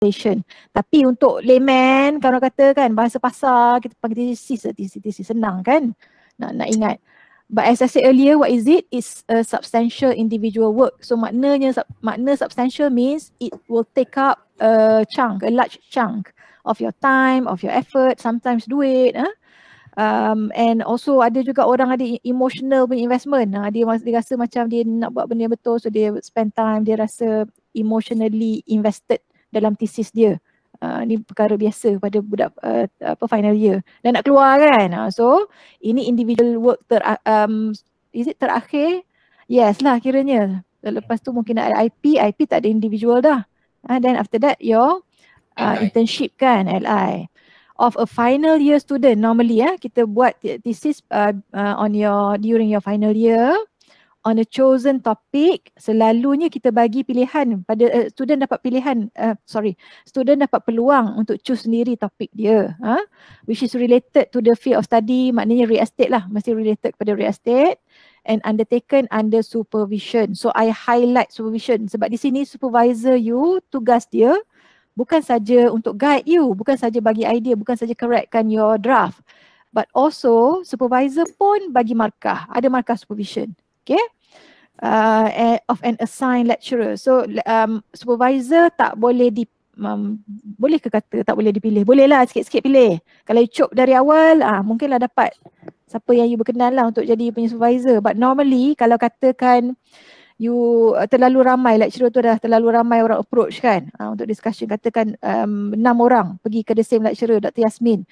Station. Tapi untuk layman, kalau kata kan bahasa pasar, kita panggil thesis, thesis, thesis senang kan nak, nak ingat. But as I said earlier, what is it? It's a substantial individual work. So maknanya, makna substantial means it will take up a chunk, a large chunk of your time, of your effort, sometimes duit. Eh? Um, and also ada juga orang ada emotional punya investment. Ha? Dia, dia rasa macam dia nak buat benda betul, so dia spend time, dia rasa emotionally invested dalam tesis dia. Uh, ah, ini perkara biasa pada budak uh, apa final year dan nak keluar kan. Uh, so ini individual work ter um, is it terakhir? Yes lah kiranya. Lepas tu mungkin ada IP, IP tak ada individual dah. Uh, then after that your uh, internship kan LI of a final year student normally ya uh, kita buat thesis uh, uh, on your during your final year on a chosen topic selalunya kita bagi pilihan pada uh, student dapat pilihan uh, sorry student dapat peluang untuk choose sendiri topik dia huh? Ha? which is related to the field of study maknanya real estate lah mesti related kepada real estate and undertaken under supervision so i highlight supervision sebab di sini supervisor you tugas dia bukan saja untuk guide you bukan saja bagi idea bukan saja correctkan your draft but also supervisor pun bagi markah ada markah supervision okay uh, of an assigned lecturer so um, supervisor tak boleh di um, boleh ke kata tak boleh dipilih boleh lah sikit-sikit pilih kalau you cop dari awal ah uh, mungkinlah dapat siapa yang you berkenan lah untuk jadi you punya supervisor but normally kalau katakan you uh, terlalu ramai lecturer tu dah terlalu ramai orang approach kan uh, untuk discussion katakan um, enam orang pergi ke the same lecturer Dr. Yasmin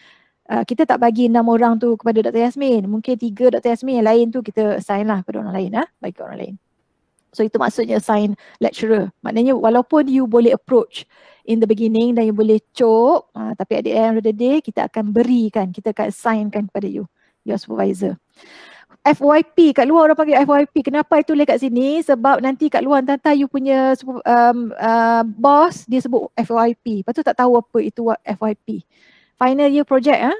Ah, kita tak bagi enam orang tu kepada Dr. Yasmin. Mungkin tiga Dr. Yasmin yang lain tu kita assign lah kepada orang lain. Ah, bagi orang lain. So itu maksudnya assign lecturer. Maknanya walaupun you boleh approach in the beginning dan you boleh cop. Uh, tapi at the end of the day kita akan berikan. Kita akan assignkan kepada you. Your supervisor. FYP, kat luar orang panggil FYP. Kenapa itu boleh kat sini? Sebab nanti kat luar entah-entah you punya um, uh, boss dia sebut FYP. Lepas tu tak tahu apa itu FYP final year project ah.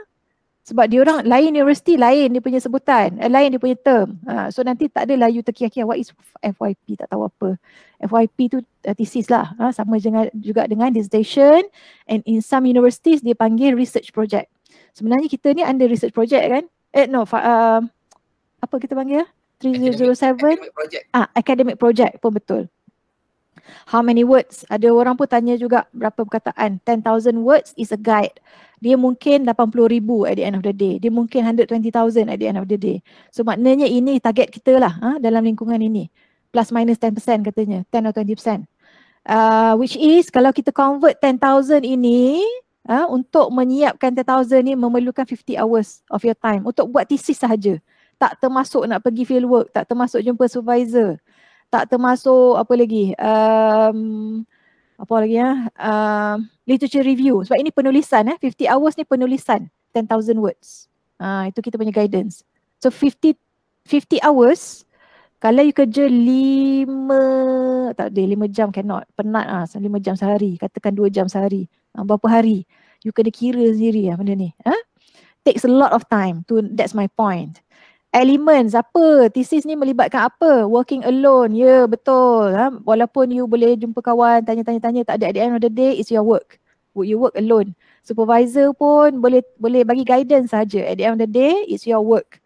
Sebab dia orang lain universiti, lain dia punya sebutan, eh lain dia punya term. Uh, so nanti tak adalah you terkiah-kiah what is FYP, tak tahu apa. FYP tu uh, thesis lah. Uh, sama dengan, juga dengan dissertation and in some universities dia panggil research project. Sebenarnya kita ni under research project kan? Eh no, uh, apa kita panggil? 3007? Ah? Academic, academic project. Ah, academic project pun betul. How many words? Ada orang pun tanya juga berapa perkataan. 10,000 words is a guide. Dia mungkin 80,000 at the end of the day. Dia mungkin 120,000 at the end of the day. So maknanya ini target kita lah ha, dalam lingkungan ini. Plus minus 10% katanya. 10 atau 20%. Uh, which is kalau kita convert 10,000 ini uh, untuk menyiapkan 10,000 ni memerlukan 50 hours of your time untuk buat thesis sahaja. Tak termasuk nak pergi fieldwork, tak termasuk jumpa supervisor, tak termasuk apa lagi um, apa lagi ya uh, literature review sebab ini penulisan eh 50 hours ni penulisan 10000 words uh, itu kita punya guidance so 50 50 hours kalau you kerja 5 tak ada 5 jam cannot penat ah 5 jam sehari katakan 2 jam sehari uh, berapa hari you kena kira sendiri lah benda ni eh huh? takes a lot of time to that's my point elements apa thesis ni melibatkan apa working alone ya yeah, betul ha? walaupun you boleh jumpa kawan tanya tanya tanya tak ada at the end of the day it's your work would you work alone supervisor pun boleh boleh bagi guidance saja at the end of the day it's your work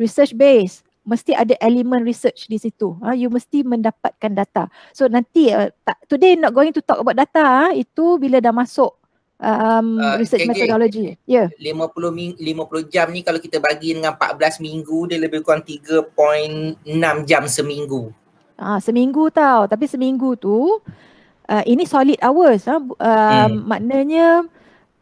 research base mesti ada element research di situ ha? you mesti mendapatkan data so nanti uh, today not going to talk about data ha? itu bila dah masuk um, uh, research okay, methodology. Okay. Ya. Yeah. 50 min- 50 jam ni kalau kita bagi dengan 14 minggu dia lebih kurang 3.6 jam seminggu. Ah uh, seminggu tau. Tapi seminggu tu uh, ini solid hours ah. Uh, hmm. maknanya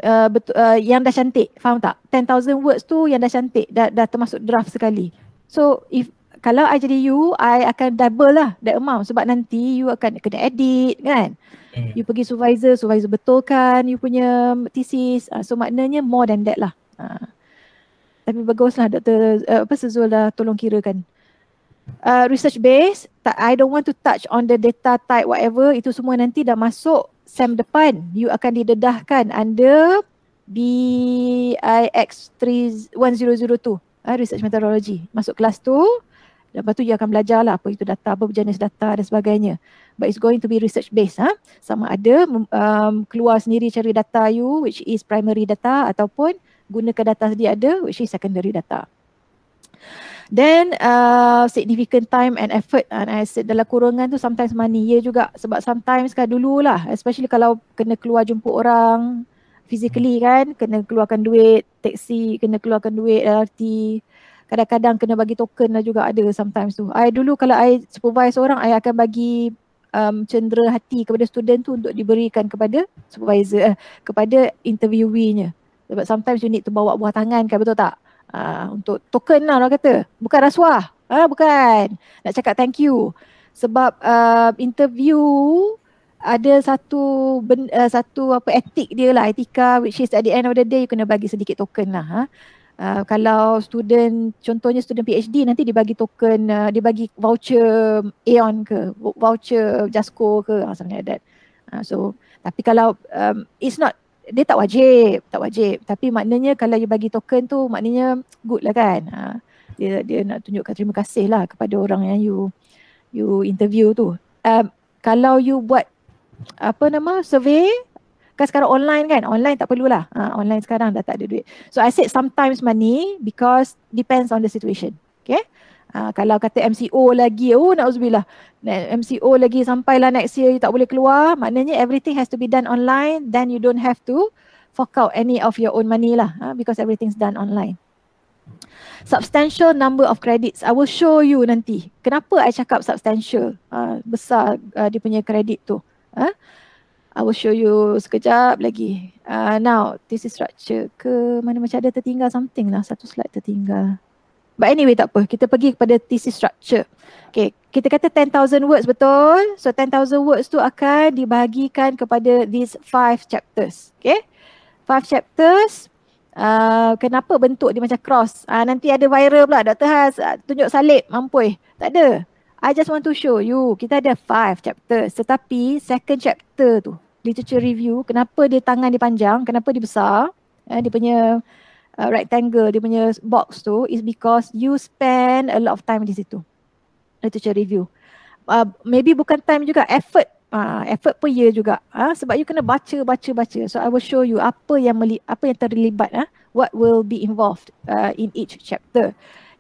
Uh, betul, uh, yang dah cantik faham tak 10000 words tu yang dah cantik dah dah termasuk draft sekali so if kalau i jadi you i akan double lah that amount sebab nanti you akan kena edit kan uh, Hmm. You pergi supervisor, supervisor betulkan you punya thesis. Uh, so maknanya more than that lah. Uh, tapi baguslah Dr. Uh, eh, apa Sezul dah tolong kirakan. Uh, research base, ta- I don't want to touch on the data type whatever. Itu semua nanti dah masuk SEM depan. You akan didedahkan under BIX3102 uh, Research methodology. Masuk kelas tu, lepas tu you akan belajar lah apa itu data, apa jenis data dan sebagainya but it's going to be research based ah ha? huh? sama ada um, keluar sendiri cari data you which is primary data ataupun gunakan data sedia ada which is secondary data Then uh, significant time and effort and I said dalam kurungan tu sometimes money ya yeah juga sebab sometimes kan dulu lah especially kalau kena keluar jumpa orang physically hmm. kan kena keluarkan duit taksi kena keluarkan duit LRT kadang-kadang kena bagi token lah juga ada sometimes tu. I dulu kalau I supervise orang I akan bagi um, cendera hati kepada student tu untuk diberikan kepada supervisor eh, kepada interviewee-nya sebab sometimes you need to bawa buah tangan kan betul tak uh, untuk token lah orang kata bukan rasuah ah ha, bukan nak cakap thank you sebab uh, interview ada satu ben, uh, satu apa etik dia lah etika which is at the end of the day you kena bagi sedikit token lah ha Ah, kalau student contohnya student PhD nanti dia bagi token uh, dia bagi voucher Aeon ke voucher Jasco ke ah, macam like that. so tapi kalau um, it's not dia tak wajib, tak wajib. Tapi maknanya kalau dia bagi token tu maknanya good lah kan. Uh, dia dia nak tunjukkan terima kasih lah kepada orang yang you you interview tu. Um, kalau you buat apa nama survey Kan sekarang online kan? Online tak perlulah. Ha, online sekarang dah tak ada duit. So I said sometimes money because depends on the situation. Okay? Ha, kalau kata MCO lagi, oh nak uzubillah. MCO lagi sampai lah next year you tak boleh keluar. Maknanya everything has to be done online. Then you don't have to fork out any of your own money lah. Ha, because everything's done online. Substantial number of credits. I will show you nanti. Kenapa I cakap substantial. Ha, besar uh, dia punya kredit tu. Ha? I will show you sekejap lagi. Uh, now, this is structure ke mana macam ada tertinggal something lah. Satu slide tertinggal. But anyway tak apa. Kita pergi kepada thesis structure. Okay. Kita kata 10,000 words betul. So 10,000 words tu akan dibahagikan kepada these five chapters. Okay. Five chapters. Uh, kenapa bentuk dia macam cross? Uh, nanti ada viral pula. Dr. Has tunjuk salib. Mampu. Tak ada. I just want to show you kita ada five chapter tetapi second chapter tu literature review kenapa dia tangan dia panjang kenapa dia besar eh, dia punya uh, rectangle dia punya box tu is because you spend a lot of time di situ literature review uh, maybe bukan time juga effort uh, effort per year juga uh, sebab you kena baca baca baca so I will show you apa yang apa yang terlibat uh, what will be involved uh, in each chapter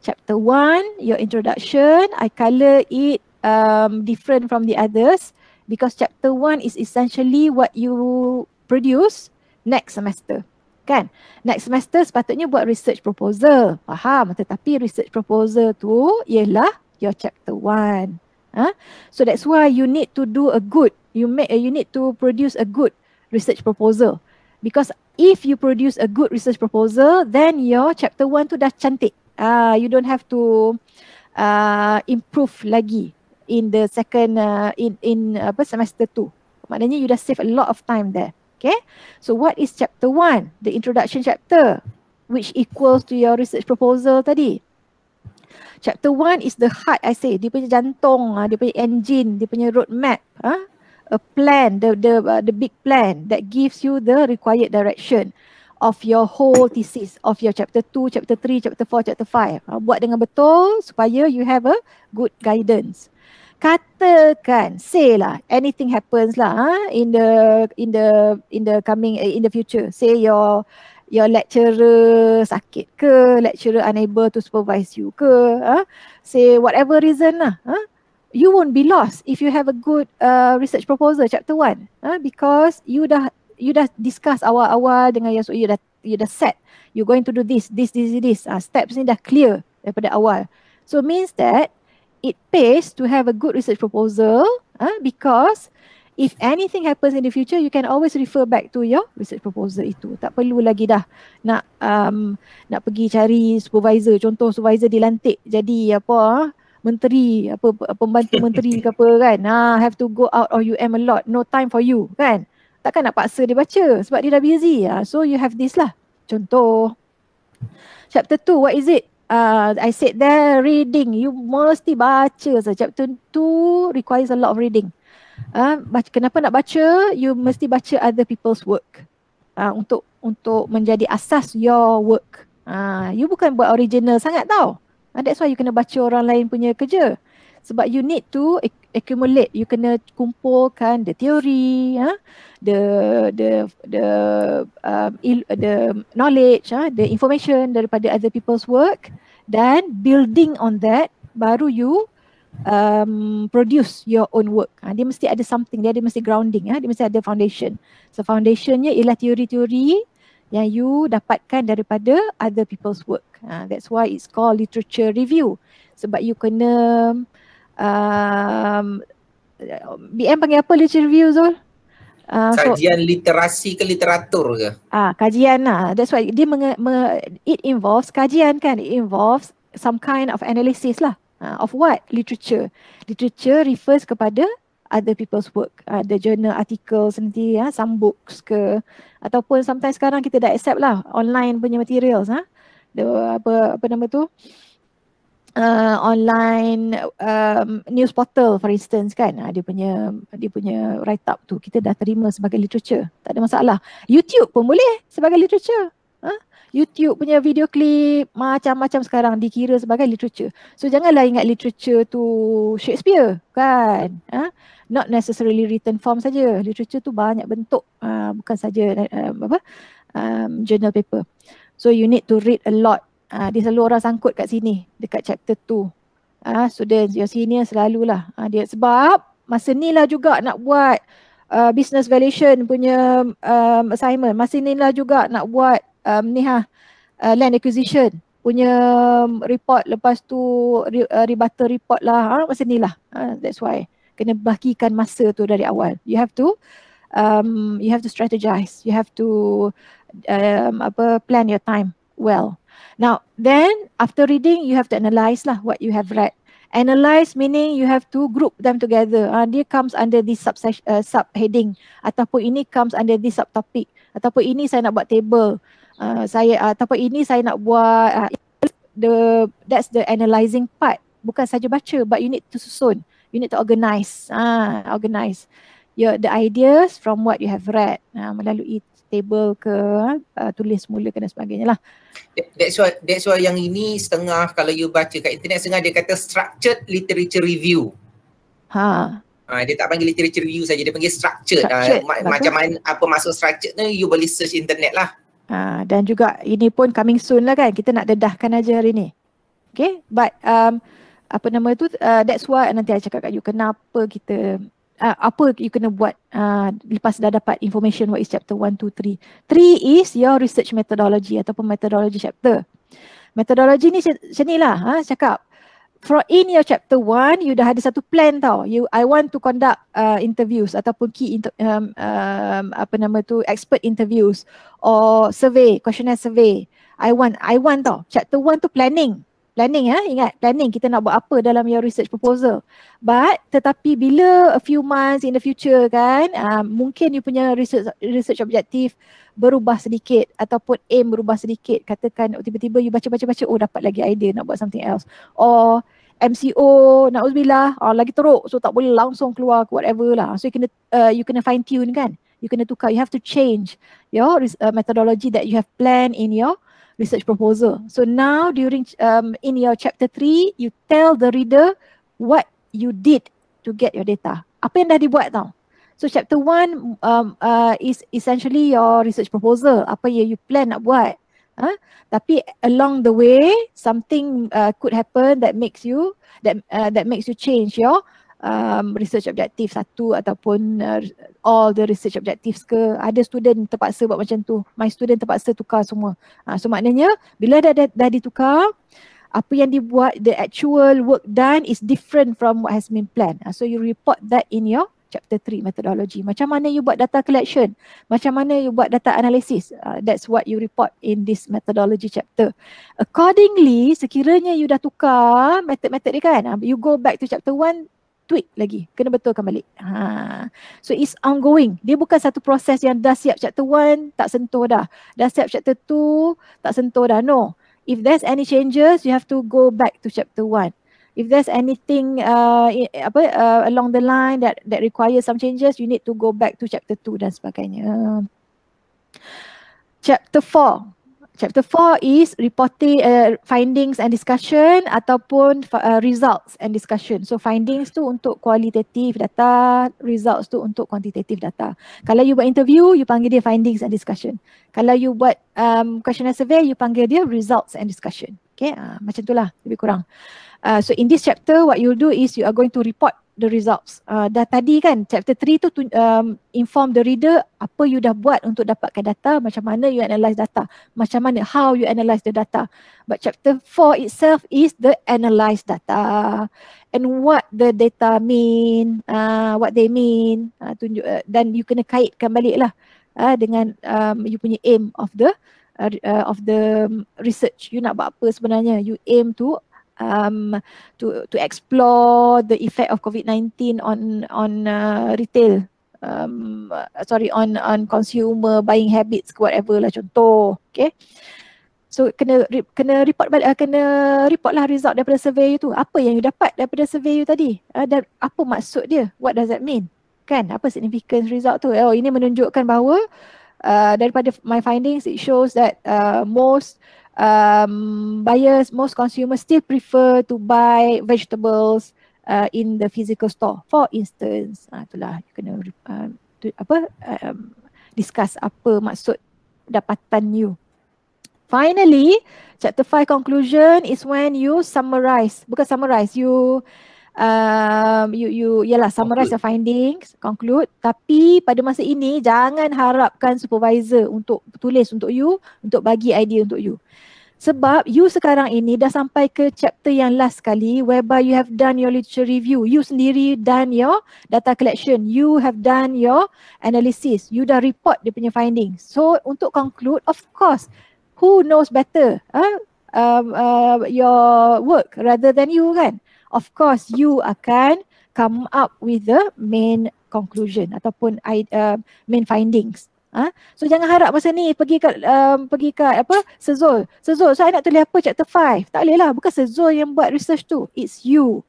chapter 1 your introduction i colour it um different from the others because chapter 1 is essentially what you produce next semester kan next semester sepatutnya buat research proposal faham tetapi research proposal tu ialah your chapter 1 ha? so that's why you need to do a good you make you need to produce a good research proposal because if you produce a good research proposal then your chapter 1 tu dah cantik uh, you don't have to uh, improve lagi in the second uh, in in apa semester 2 maknanya you dah save a lot of time there okay so what is chapter 1 the introduction chapter which equals to your research proposal tadi chapter 1 is the heart i say dia punya jantung dia punya engine dia punya roadmap huh? a plan the the uh, the big plan that gives you the required direction of your whole thesis of your chapter 2, chapter 3, chapter 4, chapter 5. Uh, ha, buat dengan betul supaya you have a good guidance. Katakan, say lah, anything happens lah huh, ha, in the in the in the coming eh, in the future. Say your your lecturer sakit ke, lecturer unable to supervise you ke, huh? Ha, say whatever reason lah. Huh? You won't be lost if you have a good uh, research proposal chapter 1 huh? because you dah you dah discuss awal-awal dengan yang you dah you dah set. You going to do this, this, this, this. Uh, steps ni dah clear daripada awal. So means that it pays to have a good research proposal uh, because if anything happens in the future, you can always refer back to your research proposal itu. Tak perlu lagi dah nak um, nak pergi cari supervisor. Contoh supervisor dilantik jadi apa ah, menteri, apa pembantu menteri ke apa kan. Ha, have to go out of UM a lot. No time for you kan takkan nak paksa dia baca sebab dia dah busy. Uh, so you have this lah. Contoh chapter 2 what is it? Uh, I said there reading. You mesti baca. So chapter 2 requires a lot of reading. Uh, kenapa nak baca? You mesti baca other people's work. Uh, untuk untuk menjadi asas your work. Uh, you bukan buat original sangat tau. Uh, that's why you kena baca orang lain punya kerja sebab you need to accumulate you kena kumpulkan the theory ha the the the um, il, the knowledge ha the information daripada other people's work then building on that baru you um produce your own work ha, dia mesti ada something dia ada mesti grounding ha dia mesti ada foundation so foundationnya ialah teori-teori yang you dapatkan daripada other people's work ha, that's why it's called literature review sebab you kena um, BM panggil apa literature review Zul? Uh, kajian so, literasi ke literatur ke? Ah, uh, kajian lah. That's why dia menge, me, it involves kajian kan. It involves some kind of analysis lah. Uh, of what literature? Literature refers kepada other people's work, uh, journal articles nanti ya, uh, some books ke ataupun sometimes sekarang kita dah accept lah online punya materials ha. Uh, the apa apa nama tu? uh, online um, news portal for instance kan uh, dia punya dia punya write up tu kita dah terima sebagai literature tak ada masalah YouTube pun boleh sebagai literature ha? YouTube punya video klip macam-macam sekarang dikira sebagai literature. So janganlah ingat literature tu Shakespeare kan. Huh? Ha? Not necessarily written form saja. Literature tu banyak bentuk uh, bukan saja uh, apa um, journal paper. So you need to read a lot uh, dia selalu orang sangkut kat sini dekat chapter 2 uh, student your senior selalulah uh, dia sebab masa ni lah juga nak buat uh, business valuation punya um, assignment masa ni lah juga nak buat um, ni ha uh, land acquisition punya um, report lepas tu re, uh, rebuttal report lah uh, masa ni lah uh, that's why kena bahagikan masa tu dari awal you have to um, you have to strategize you have to um, apa plan your time well Now, then after reading, you have to analyse lah what you have read. Analyse meaning you have to group them together. Uh, ah, this comes under this sub uh, subheading ataupun ini comes under this subtopic ataupun ini saya nak buat table. Uh, saya uh, ataupun ini saya nak buat uh, the that's the analysing part. Bukan saja baca but you need to susun. You need to organise. Ah, uh, organize. Your, the ideas from what you have read uh, melalui table ke ha, uh, tulis semula dan sebagainya lah. That's why that's why yang ini setengah kalau you baca kat internet setengah dia kata structured literature review. Ha. Ha, dia tak panggil literature review saja dia panggil structured. Ah, structured. Ha, macam mana apa maksud structured ni you boleh search internet lah. Ha, dan juga ini pun coming soon lah kan kita nak dedahkan aja hari ni. Okay but um, apa nama tu uh, that's why nanti saya cakap kat you kenapa kita uh, apa you kena buat uh, lepas dah dapat information what is chapter 1 2 3 3 is your research methodology ataupun methodology chapter methodology ni macam nilah ha cakap for in your chapter 1 you dah ada satu plan tau you i want to conduct uh, interviews ataupun key inter, um, um, apa nama tu expert interviews or survey questionnaire survey i want i want tau chapter 1 tu planning planning ya ingat planning kita nak buat apa dalam your research proposal but tetapi bila a few months in the future kan uh, mungkin you punya research research objective berubah sedikit ataupun aim berubah sedikit katakan tiba-tiba you baca-baca-baca oh dapat lagi idea nak buat something else or MCO nak nauzubillah oh, ah, lagi teruk so tak boleh langsung keluar ke whatever lah so you kena uh, you kena fine tune kan you kena tukar you have to change your uh, methodology that you have planned in your research proposal. So now during um, in your chapter 3, you tell the reader what you did to get your data. Apa yang dah dibuat tau. So chapter 1 um, uh, is essentially your research proposal. Apa yang you plan nak buat. Huh? Tapi along the way, something uh, could happen that makes you that uh, that makes you change your um, research objective satu ataupun uh, all the research objectives ke ada student terpaksa buat macam tu my student terpaksa tukar semua ha, so maknanya bila dah, dah, dah ditukar apa yang dibuat the actual work done is different from what has been planned ha, so you report that in your chapter 3 methodology macam mana you buat data collection macam mana you buat data analysis uh, that's what you report in this methodology chapter accordingly sekiranya you dah tukar method-method dia kan ha, you go back to chapter 1 tweak lagi kena betulkan balik ha so it's ongoing dia bukan satu proses yang dah siap chapter one tak sentuh dah dah siap chapter two tak sentuh dah no if there's any changes you have to go back to chapter one. if there's anything uh, apa uh, along the line that that requires some changes you need to go back to chapter two dan sebagainya chapter four. Chapter 4 is reporting uh, findings and discussion ataupun uh, results and discussion. So findings tu untuk kualitatif data, results tu untuk kuantitatif data. Kalau you buat interview, you panggil dia findings and discussion. Kalau you buat um, questionnaire survey, you panggil dia results and discussion. Okay, uh, macam itulah lebih kurang. Uh, so in this chapter, what you'll do is you are going to report the results. Uh, dah tadi kan chapter 3 tu um, inform the reader apa you dah buat untuk dapatkan data, macam mana you analyse data, macam mana how you analyse the data. But chapter 4 itself is the analyse data and what the data mean, uh, what they mean, uh, tunjuk uh, dan you kena kaitkan baliklah uh, dengan um, you punya aim of the uh, of the um, research. You nak buat apa sebenarnya? You aim to um, to to explore the effect of COVID-19 on on uh, retail. Um, uh, sorry, on on consumer buying habits, whatever lah contoh. Okay. So kena kena report balik, uh, kena report lah result daripada survey you tu. Apa yang you dapat daripada survey you tadi? Uh, dan apa maksud dia? What does that mean? Kan? Apa significance result tu? Oh, ini menunjukkan bahawa uh, daripada my findings, it shows that uh, most um, buyers, most consumers still prefer to buy vegetables uh, in the physical store. For instance, uh, itulah you kena uh, tu, apa um, discuss apa maksud dapatan you. Finally, chapter 5 conclusion is when you summarize. Bukan summarize, you um, you you yalah summarize conclude. the findings conclude tapi pada masa ini jangan harapkan supervisor untuk tulis untuk you untuk bagi idea untuk you sebab you sekarang ini dah sampai ke chapter yang last sekali whereby you have done your literature review you sendiri done your data collection you have done your analysis you dah report dia punya findings so untuk conclude of course who knows better huh? Um, uh, your work rather than you kan of course you akan come up with the main conclusion ataupun uh, main findings. Ah, ha? So jangan harap masa ni pergi kat um, pergi kat apa Sezol. Sezol. So nak tulis apa chapter 5. Tak boleh lah. Bukan Sezol yang buat research tu. It's you.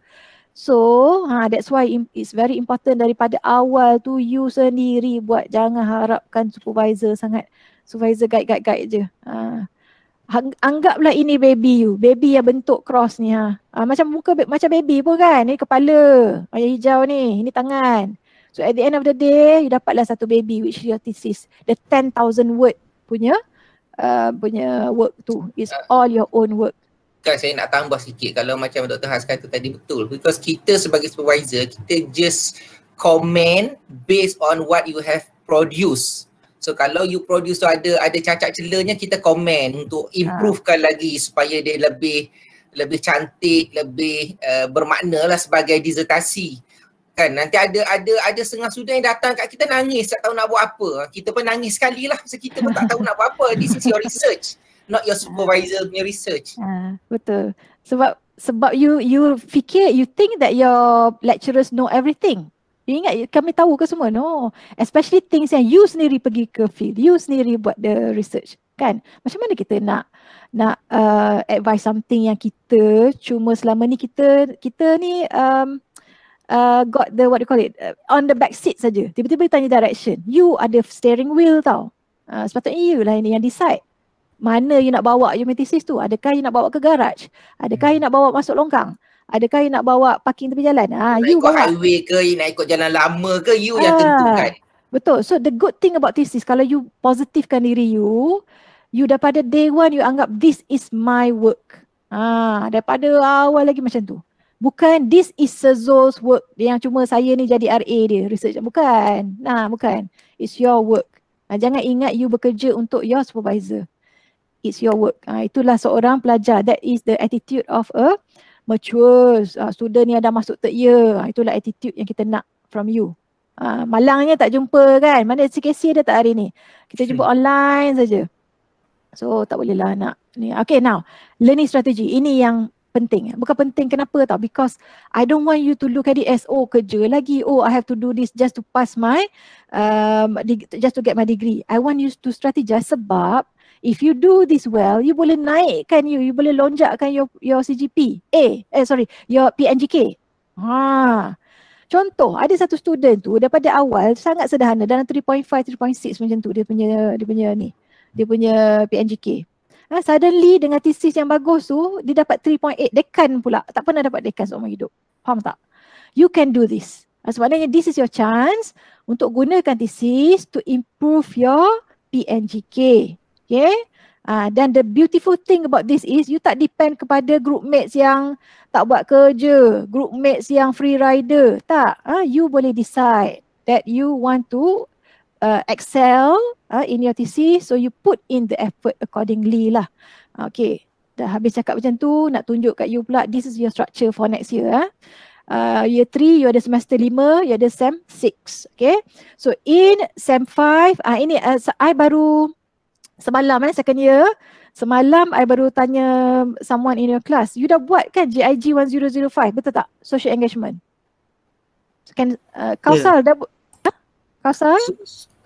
So ha, that's why it's very important daripada awal tu you sendiri buat. Jangan harapkan supervisor sangat. Supervisor guide-guide-guide je. Ha anggaplah ini baby you baby yang bentuk cross ni ha uh, macam muka macam baby pun kan ni kepala yang hijau ni ini tangan so at the end of the day you dapatlah satu baby which your thesis the 10000 word punya uh, punya work tu is ah. all your own work Kan saya nak tambah sikit kalau macam Dr. Has kata tadi betul because kita sebagai supervisor kita just comment based on what you have produce. So kalau you produce tu ada ada cacat celanya kita komen untuk ah. improvekan ha. lagi supaya dia lebih lebih cantik, lebih uh, eh, bermakna lah sebagai disertasi. Kan nanti ada ada ada setengah student yang datang kat kita nangis tak tahu nak buat apa. Kita pun nangis sekali lah sebab kita pun tak tahu nak buat apa. This is your research, not your supervisor punya research. Ha, betul. Sebab sebab you you fikir you think that your lecturers know everything You ingat kami tahu ke semua? No. Especially things yang you sendiri pergi ke field. You sendiri buat the research. Kan? Macam mana kita nak nak uh, advise something yang kita cuma selama ni kita kita ni um, uh, got the what you call it uh, on the back seat saja. Tiba-tiba tanya direction. You ada steering wheel tau. Uh, sepatutnya you lah yang decide. Mana you nak bawa You thesis tu? Adakah you nak bawa ke garage? Adakah hmm. you nak bawa masuk longkang? Adakah you nak bawa parking tepi jalan? Ha, nak you ikut bawa. highway ke, you nak ikut jalan lama ke, you ha. yang ah, tentukan. Betul. So the good thing about this is kalau you positifkan diri you, you daripada day one you anggap this is my work. Ha, daripada awal lagi macam tu. Bukan this is Sezo's work yang cuma saya ni jadi RA dia. Research. Bukan. Nah, bukan. It's your work. Nah, jangan ingat you bekerja untuk your supervisor. It's your work. Ha, itulah seorang pelajar. That is the attitude of a uh, matures, uh, ah, student yang dah masuk third year. Ah, itulah attitude yang kita nak from you. Uh, malangnya tak jumpa kan. Mana CKC ada tak hari ni? Kita jumpa hmm. online saja. So tak bolehlah nak. Ni. Okay now, learning strategy. Ini yang penting. Bukan penting kenapa tau. Because I don't want you to look at it as oh kerja lagi. Oh I have to do this just to pass my, um, just to get my degree. I want you to strategize sebab If you do this well, you boleh naikkan you, you boleh lonjakkan your your CGP. Eh, eh sorry, your PNGK. Ha. Contoh, ada satu student tu daripada awal sangat sederhana dalam 3.5, 3.6 macam tu dia punya dia punya ni. Dia punya PNGK. Ha, suddenly dengan thesis yang bagus tu dia dapat 3.8 dekan pula. Tak pernah dapat dekan seumur hidup. Faham tak? You can do this. Ha, sebenarnya this is your chance untuk gunakan thesis to improve your PNGK. Okay. Uh, ah, dan the beautiful thing about this is you tak depend kepada group mates yang tak buat kerja, group mates yang free rider. Tak. Uh, you boleh decide that you want to uh, excel uh, in your TC so you put in the effort accordingly lah. Okay. Dah habis cakap macam tu, nak tunjuk kat you pula this is your structure for next year. Eh. Uh, year 3, you ada semester 5, you ada sem 6. Okay. So in sem 5, uh, ah, ini uh, I baru Semalam eh, second year. Semalam I baru tanya someone in your class, you dah buat kan JIG 1005, betul tak? Social engagement. Can, uh, Kausal yeah. dah buat? Kausal?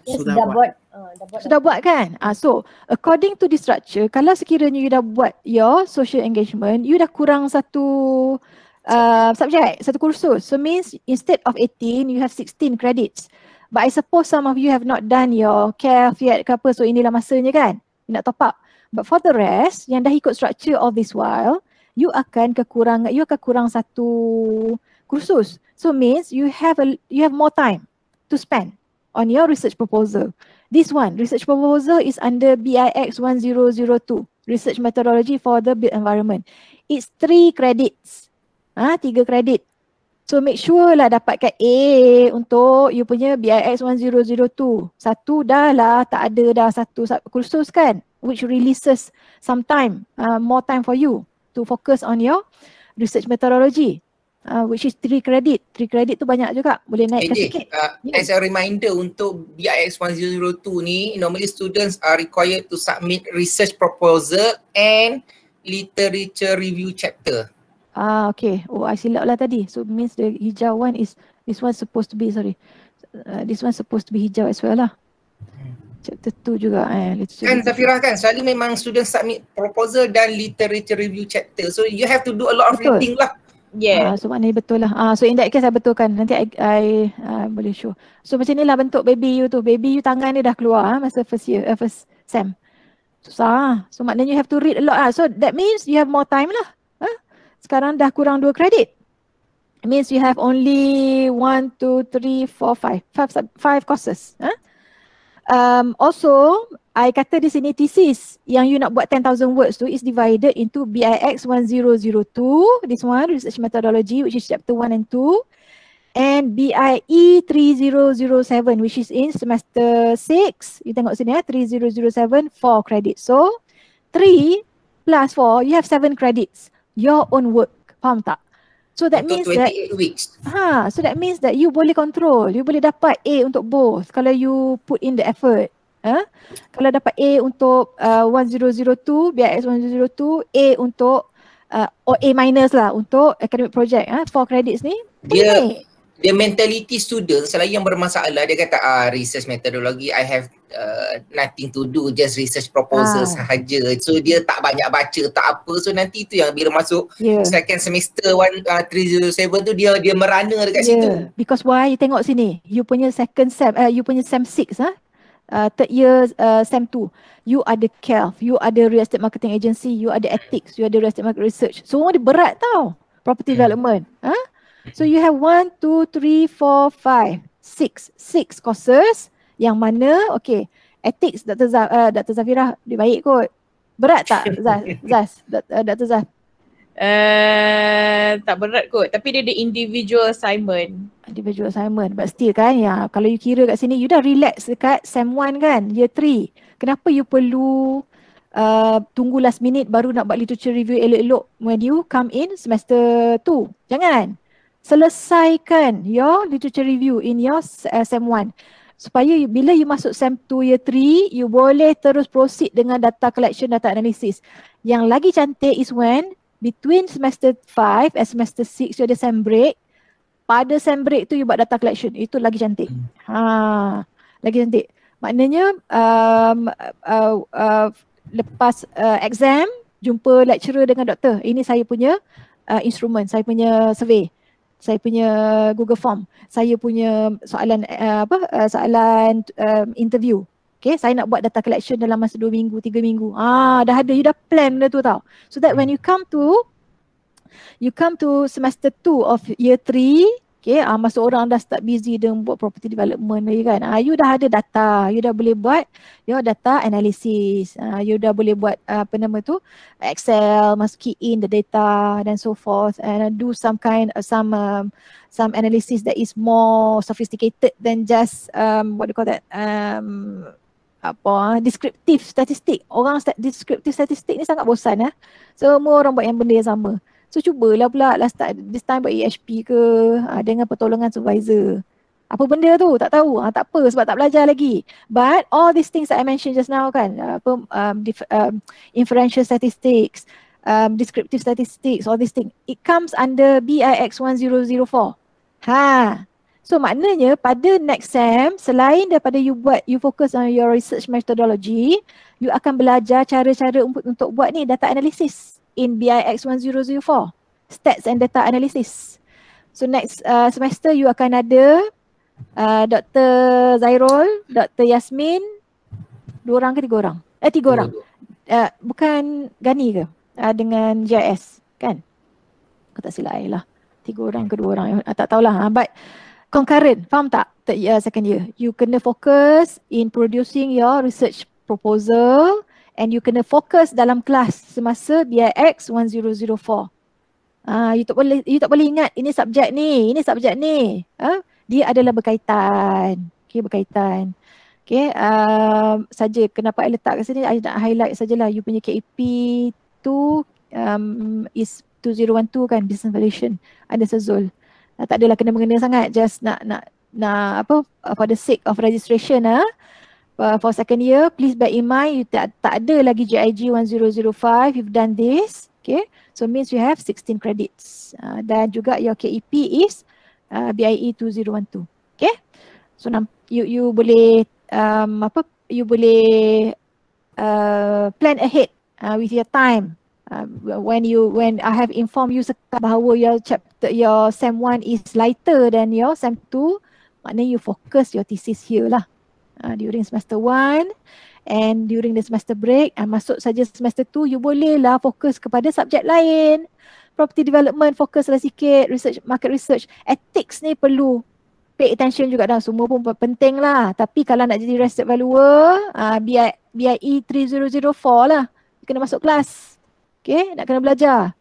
Sudah oh, buat. Sudah buat kan? Uh, so, according to the structure, kalau sekiranya you dah buat your social engagement, you dah kurang satu uh, subjek, satu kursus. So, means instead of 18, you have 16 credits. But I suppose some of you have not done your care yet ke apa. So inilah masanya kan. You nak top up. But for the rest, yang dah ikut structure all this while, you akan kekurangan, you akan kurang satu kursus. So means you have a, you have more time to spend on your research proposal. This one, research proposal is under BIX 1002, research methodology for the built environment. It's three credits. Ah, ha, tiga kredit. So make sure lah dapatkan A untuk you punya BIX 1002. Satu dah lah tak ada dah satu kursus kan which releases some time, uh, more time for you to focus on your research methodology uh, which is three credit. Three credit tu banyak juga. Boleh naik hey, sikit. Uh, yeah. As a reminder untuk BIX 1002 ni, normally students are required to submit research proposal and literature review chapter. Ah uh, okay. Oh I silap lah tadi. So means the hijau one is this one supposed to be sorry. Uh, this one supposed to be hijau as well lah. Hmm. Chapter 2 juga eh. Literature kan Zafira kan selalu memang student submit proposal dan literature review chapter. So you have to do a lot of betul. reading lah. Yeah. Uh, so maknanya betul lah. Ah uh, so in that case saya betulkan. Nanti I, I uh, boleh show. So macam ni lah bentuk baby you tu. Baby you tangan dia dah keluar ah masa first year, uh, first sem. Susah. Ah. So maknanya you have to read a lot ah. So that means you have more time lah sekarang dah kurang dua kredit. It means you have only one, two, three, four, five. Five, five courses. Huh? Um, also, I kata di sini thesis yang you nak buat 10,000 words tu is divided into BIX 1002, this one, research methodology which is chapter one and two, and BIE 3007 which is in semester six. you tengok sini ya, eh, 3007, four credits. So, three plus four, you have seven credits your own work. Faham tak? So that Atau means that weeks. Ha, so that means that you boleh control. You boleh dapat A untuk both kalau you put in the effort. Eh? Kalau dapat A untuk uh, 1002, BIS 1002, A untuk uh, or A minus lah untuk academic project eh, ha? for credits ni. Dia, dia mentality student selain yang bermasalah dia kata ah research methodology I have uh, nothing to do just research proposal ah. sahaja so dia tak banyak baca tak apa so nanti tu yang bila masuk yeah. second semester 1307 uh, tu dia dia merana dekat yeah. situ because why you tengok sini you punya second sem uh, you punya sem six ha huh? uh, third year uh, sem two. you are the CALF, you are the real estate marketing agency you are the ethics you are the real estate market research semua so, dia berat tau property yeah. Hmm. development ha huh? So you have one, two, three, four, five, six, six courses yang mana, okay, ethics Dr. zah, uh, Dr. Zafira, dia baik kot. Berat tak Zaz, Zaz, Dr. Uh, Uh, tak berat kot tapi dia ada individual assignment individual assignment but still kan ya kalau you kira kat sini you dah relax dekat sem 1 kan year 3 kenapa you perlu uh, tunggu last minute baru nak buat literature review elok-elok when you come in semester 2 jangan selesaikan your literature review in your eh, sem 1 supaya you, bila you masuk sem 2 year 3 you boleh terus proceed dengan data collection data analysis yang lagi cantik is when between semester 5 and semester 6 you ada sem break pada sem break tu you buat data collection itu lagi cantik hmm. ha lagi cantik maknanya um, uh, uh, uh, lepas uh, exam jumpa lecturer dengan doktor ini saya punya uh, instrument saya punya survey saya punya Google Form, saya punya soalan uh, apa uh, soalan um, interview. Okay, saya nak buat data collection dalam masa dua minggu, tiga minggu. Ah, dah ada, you dah plan dah tu tau. So that when hmm. you come to, you come to semester two of year three. Okay, ya, uh, ah, masa orang dah start busy dengan buat property development lagi kan. Uh, you dah ada data, you dah boleh buat your data analysis. Uh, you dah boleh buat uh, apa nama tu, Excel, masuk key in the data dan so forth and uh, do some kind of some um, some analysis that is more sophisticated than just um, what do you call that? Um, apa descriptive statistik orang descriptive statistik ni sangat bosan eh semua orang buat yang benda yang sama So cubalah pula last time, this time buat EHP ke uh, dengan pertolongan supervisor. Apa benda tu? Tak tahu. Ha, tak apa sebab tak belajar lagi. But all these things that I mentioned just now kan, ah, apa, um, um, inferential statistics, um, descriptive statistics, all these things, it comes under BIX 1004. Ha. So maknanya pada next sem, selain daripada you buat, you focus on your research methodology, you akan belajar cara-cara untuk buat ni data analysis in BIX 1004 stats and data analysis. So next uh, semester you akan ada uh, Dr. Zairul, Dr. Yasmin, dua orang ke tiga orang? Eh tiga orang. Uh, bukan Gani ke? Uh, dengan GIS kan? Aku tak silap lah. Tiga orang ke dua orang. Uh, tak tahulah. Uh, but concurrent. Faham tak? Third year, second year. You kena focus in producing your research proposal and you kena fokus dalam kelas semasa BIX 1004. Ah, uh, you tak boleh you tak boleh ingat ini subjek ni, ini subjek ni. Huh? Ah, dia adalah berkaitan. Okey, berkaitan. Okay, uh, saja kenapa saya letak kat sini, saya nak highlight sajalah you punya KAP tu um, is 2012 kan, business valuation, ada sezul. Uh, tak adalah kena mengena sangat, just nak nak nak apa, for the sake of registration lah. Uh uh, for second year, please bear in mind you tak, tak ada lagi GIG 1005, you've done this. Okay, so means you have 16 credits. Uh, dan juga your KEP is uh, BIE 2012. Okay, so you, you boleh um, apa you boleh uh, plan ahead uh, with your time. Uh, when you when I have informed you sekarang bahawa your chapter your sem 1 is lighter than your sem 2, maknanya you focus your thesis here lah uh, during semester one, and during the semester break and ah, masuk saja semester two. you bolehlah fokus kepada subjek lain property development fokuslah sikit research market research ethics ni perlu pay attention juga dah semua pun penting lah tapi kalau nak jadi research valuer uh, BIE 3004 lah kena masuk kelas okay nak kena belajar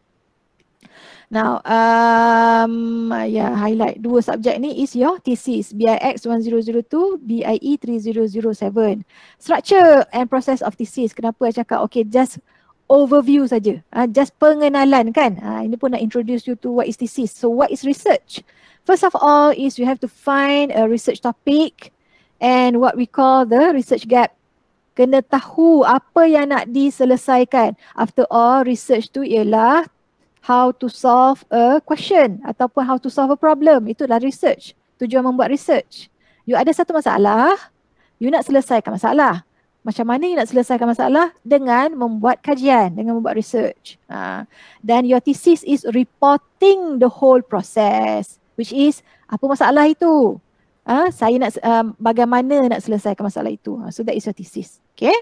Now, um, yeah, highlight dua subjek ni is your thesis BIX 1002, BIE 3007. Structure and process of thesis. Kenapa saya cakap, okay, just overview saja. Uh, just pengenalan kan. Uh, ini pun nak introduce you to what is thesis. So, what is research? First of all is you have to find a research topic and what we call the research gap kena tahu apa yang nak diselesaikan. After all, research tu ialah how to solve a question ataupun how to solve a problem. itu adalah research. Tujuan membuat research. You ada satu masalah, you nak selesaikan masalah. Macam mana you nak selesaikan masalah? Dengan membuat kajian, dengan membuat research. Ha. Dan uh, your thesis is reporting the whole process which is apa masalah itu? Uh, saya nak um, bagaimana nak selesaikan masalah itu. Ha, so that is your thesis. Okay.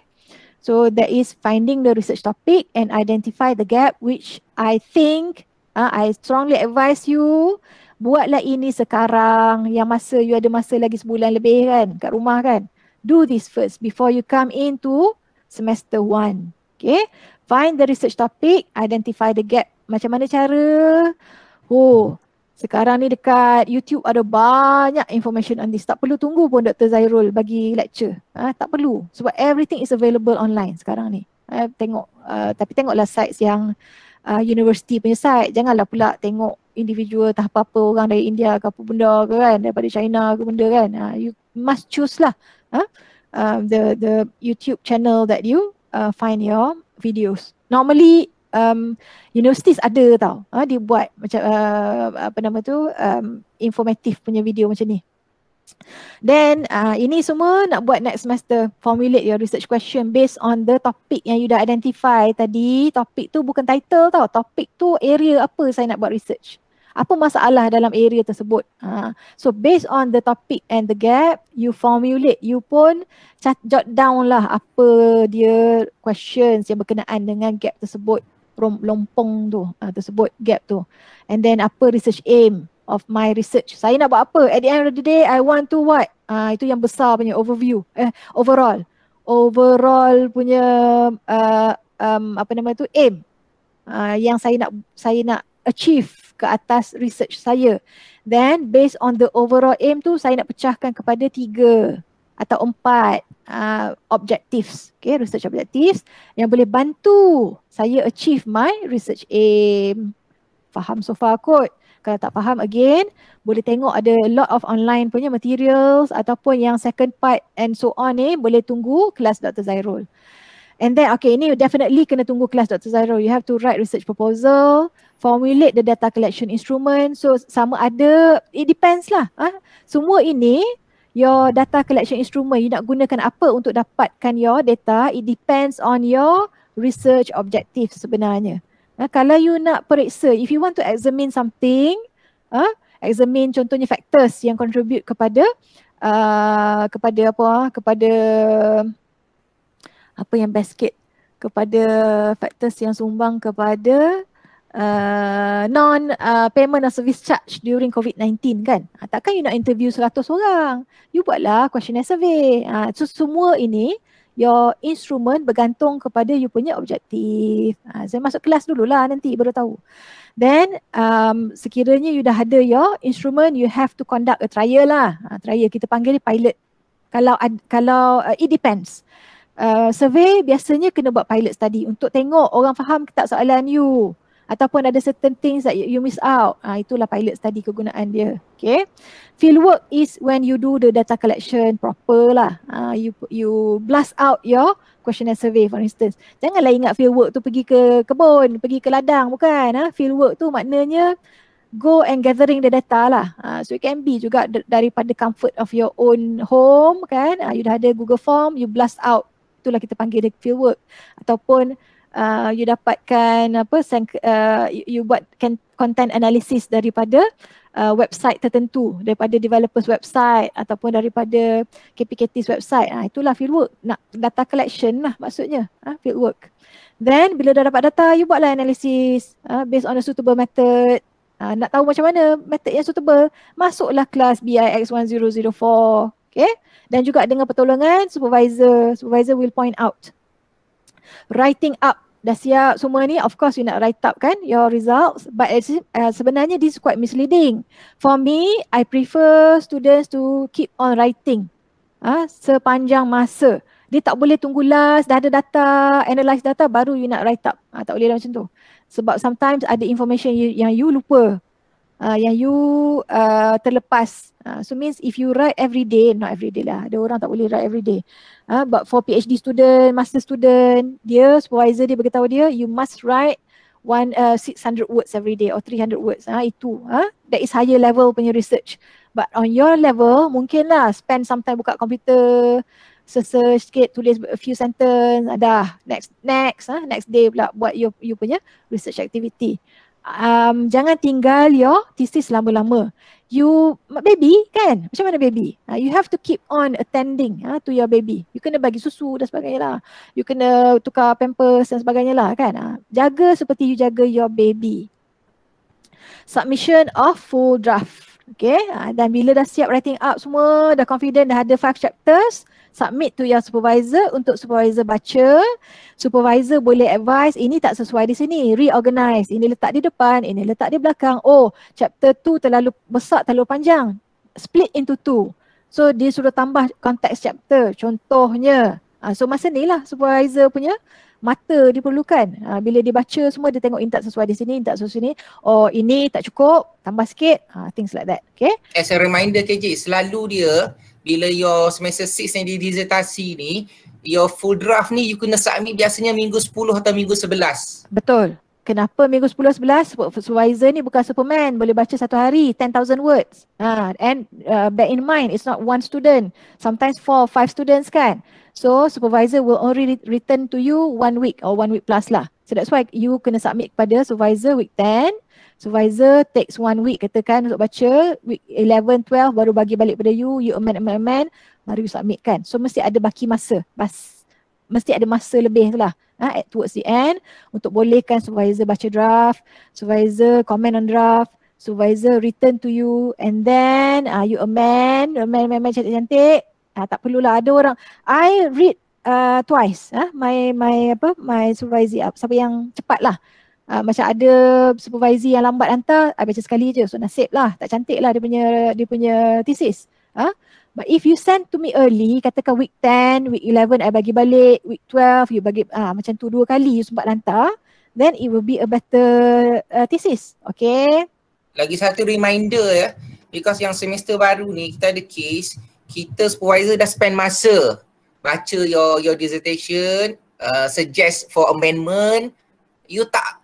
So that is finding the research topic and identify the gap which I think uh, I strongly advise you buatlah ini sekarang yang masa you ada masa lagi sebulan lebih kan kat rumah kan. Do this first before you come into semester one. Okay. Find the research topic, identify the gap. Macam mana cara? Oh, sekarang ni dekat YouTube ada banyak information on this. Tak perlu tunggu pun Dr. Zairul bagi lecture. Ha, tak perlu. Sebab everything is available online sekarang ni. Ha, tengok, uh, tapi tengoklah sites yang uh, university punya site. Janganlah pula tengok individual tak apa-apa orang dari India ke apa benda ke kan. Daripada China ke benda kan. Ha, you must choose lah. Ha? Uh, the the YouTube channel that you uh, find your videos. Normally um, universiti ada tau ha, dia buat macam uh, apa nama tu um, informatif punya video macam ni Then uh, ini semua nak buat next semester formulate your research question based on the topic yang you dah identify tadi topik tu bukan title tau topik tu area apa saya nak buat research apa masalah dalam area tersebut ha. so based on the topic and the gap you formulate you pun jot down lah apa dia questions yang berkenaan dengan gap tersebut lompong tu uh, tersebut gap tu and then apa research aim of my research saya nak buat apa at the end of the day i want to what ah uh, itu yang besar punya overview eh overall overall punya uh, um, apa nama tu aim uh, yang saya nak saya nak achieve ke atas research saya then based on the overall aim tu saya nak pecahkan kepada tiga atau empat uh, objectives, okay, research objectives yang boleh bantu saya achieve my research aim. Faham so far kot? Kalau tak faham again, boleh tengok ada a lot of online punya materials ataupun yang second part and so on ni eh, boleh tunggu kelas Dr. Zairul. And then okay ini definitely kena tunggu kelas Dr. Zairul. You have to write research proposal, formulate the data collection instrument. So sama ada, it depends lah. Ha? Semua ini your data collection instrument you nak gunakan apa untuk dapatkan your data it depends on your research objective sebenarnya uh, kalau you nak periksa if you want to examine something uh, examine contohnya factors yang contribute kepada uh, kepada apa kepada apa yang basket kepada factors yang sumbang kepada uh, non uh, payment or service charge during COVID-19 kan. Uh, takkan you nak interview 100 orang. You buatlah questionnaire survey. Uh, ah, so semua ini your instrument bergantung kepada you punya objektif. Uh, saya masuk kelas dululah nanti baru tahu. Then um, sekiranya you dah ada your instrument you have to conduct a trial lah. Uh, trial kita panggil ni pilot. Kalau kalau uh, it depends. Uh, survey biasanya kena buat pilot study untuk tengok orang faham tak soalan you ataupun ada certain things that you, miss out. Ah itulah pilot study kegunaan dia. Okay. Field work is when you do the data collection proper lah. Ah you you blast out your questionnaire survey for instance. Janganlah ingat field work tu pergi ke kebun, pergi ke ladang bukan. Ah uh, field work tu maknanya go and gathering the data lah. Uh, so it can be juga daripada comfort of your own home kan. Uh, you dah ada Google form, you blast out. Itulah kita panggil the field work. Ataupun uh, you dapatkan apa sang, uh, you, you buat content analysis daripada uh, website tertentu daripada developers website ataupun daripada KPKT's website ha, itulah fieldwork nak data collection lah maksudnya ha, fieldwork then bila dah dapat data you buatlah analysis uh, based on a suitable method Uh, nak tahu macam mana method yang suitable, masuklah kelas BIX1004. Okay. Dan juga dengan pertolongan supervisor. Supervisor will point out writing up dah siap semua ni of course you nak write up kan your results but uh, sebenarnya this is quite misleading for me i prefer students to keep on writing ah uh, sepanjang masa dia tak boleh tunggu last dah ada data analyze data baru you nak write up uh, tak boleh lah macam tu sebab sometimes ada information you, yang you lupa uh, yang you uh, terlepas. Uh, so means if you write every day, not every day lah. Ada orang tak boleh write every day. Uh, but for PhD student, master student, dia supervisor dia beritahu dia, you must write one uh, 600 words every day or 300 words. Ha, itu. Ha? That is higher level punya research. But on your level, mungkin lah spend some time buka komputer, search sikit, tulis a few sentence, ah, dah. Next next ha? next day pula buat you, you punya research activity um, jangan tinggal yo thesis lama-lama. You baby kan? Macam mana baby? Uh, you have to keep on attending uh, to your baby. You kena bagi susu dan sebagainya lah. You kena tukar pampers dan sebagainya lah kan? Uh, jaga seperti you jaga your baby. Submission of full draft. Okay, dan bila dah siap writing up semua, dah confident, dah ada five chapters, uh, submit to your supervisor untuk supervisor baca. Supervisor boleh advise ini tak sesuai di sini. Reorganize. Ini letak di depan, ini letak di belakang. Oh, chapter 2 terlalu besar, terlalu panjang. Split into two. So, dia suruh tambah konteks chapter. Contohnya, uh, so masa ni lah supervisor punya mata diperlukan. Ha, bila dia baca semua dia tengok ini tak sesuai di sini, ini tak sesuai di sini. Oh ini tak cukup, tambah sikit. Ha, things like that. Okay. As a reminder KJ, selalu dia bila your semester 6 yang di disertasi ni your full draft ni you kena submit biasanya minggu 10 atau minggu 11. Betul. Kenapa minggu 10 11 supervisor ni bukan superman boleh baca satu hari 10,000 words. Ha and uh, bear in mind it's not one student. Sometimes four or five students kan. So supervisor will only return to you one week or one week plus lah. So that's why you kena submit kepada supervisor week supervisor takes one week katakan untuk baca week 11 12 baru bagi balik pada you you amend amend, amend baru you submit kan so mesti ada baki masa Mas, mesti ada masa lebih tu lah ha, at towards the end untuk bolehkan supervisor baca draft supervisor comment on draft supervisor return to you and then uh, you amend amend amend, amend cantik-cantik ha, ah, tak perlulah ada orang I read uh, twice ha, my my apa my supervisor siapa yang cepat lah uh, macam ada supervisor yang lambat hantar, I ah, baca sekali je. So nasib lah, tak cantik lah dia punya, dia punya thesis. Huh? Ah, but if you send to me early, katakan week 10, week 11, I bagi balik, week 12, you bagi uh, macam tu dua kali you sempat hantar, then it will be a better uh, thesis. Okay? Lagi satu reminder ya, because yang semester baru ni kita ada case, kita supervisor dah spend masa baca your your dissertation, uh, suggest for amendment, you tak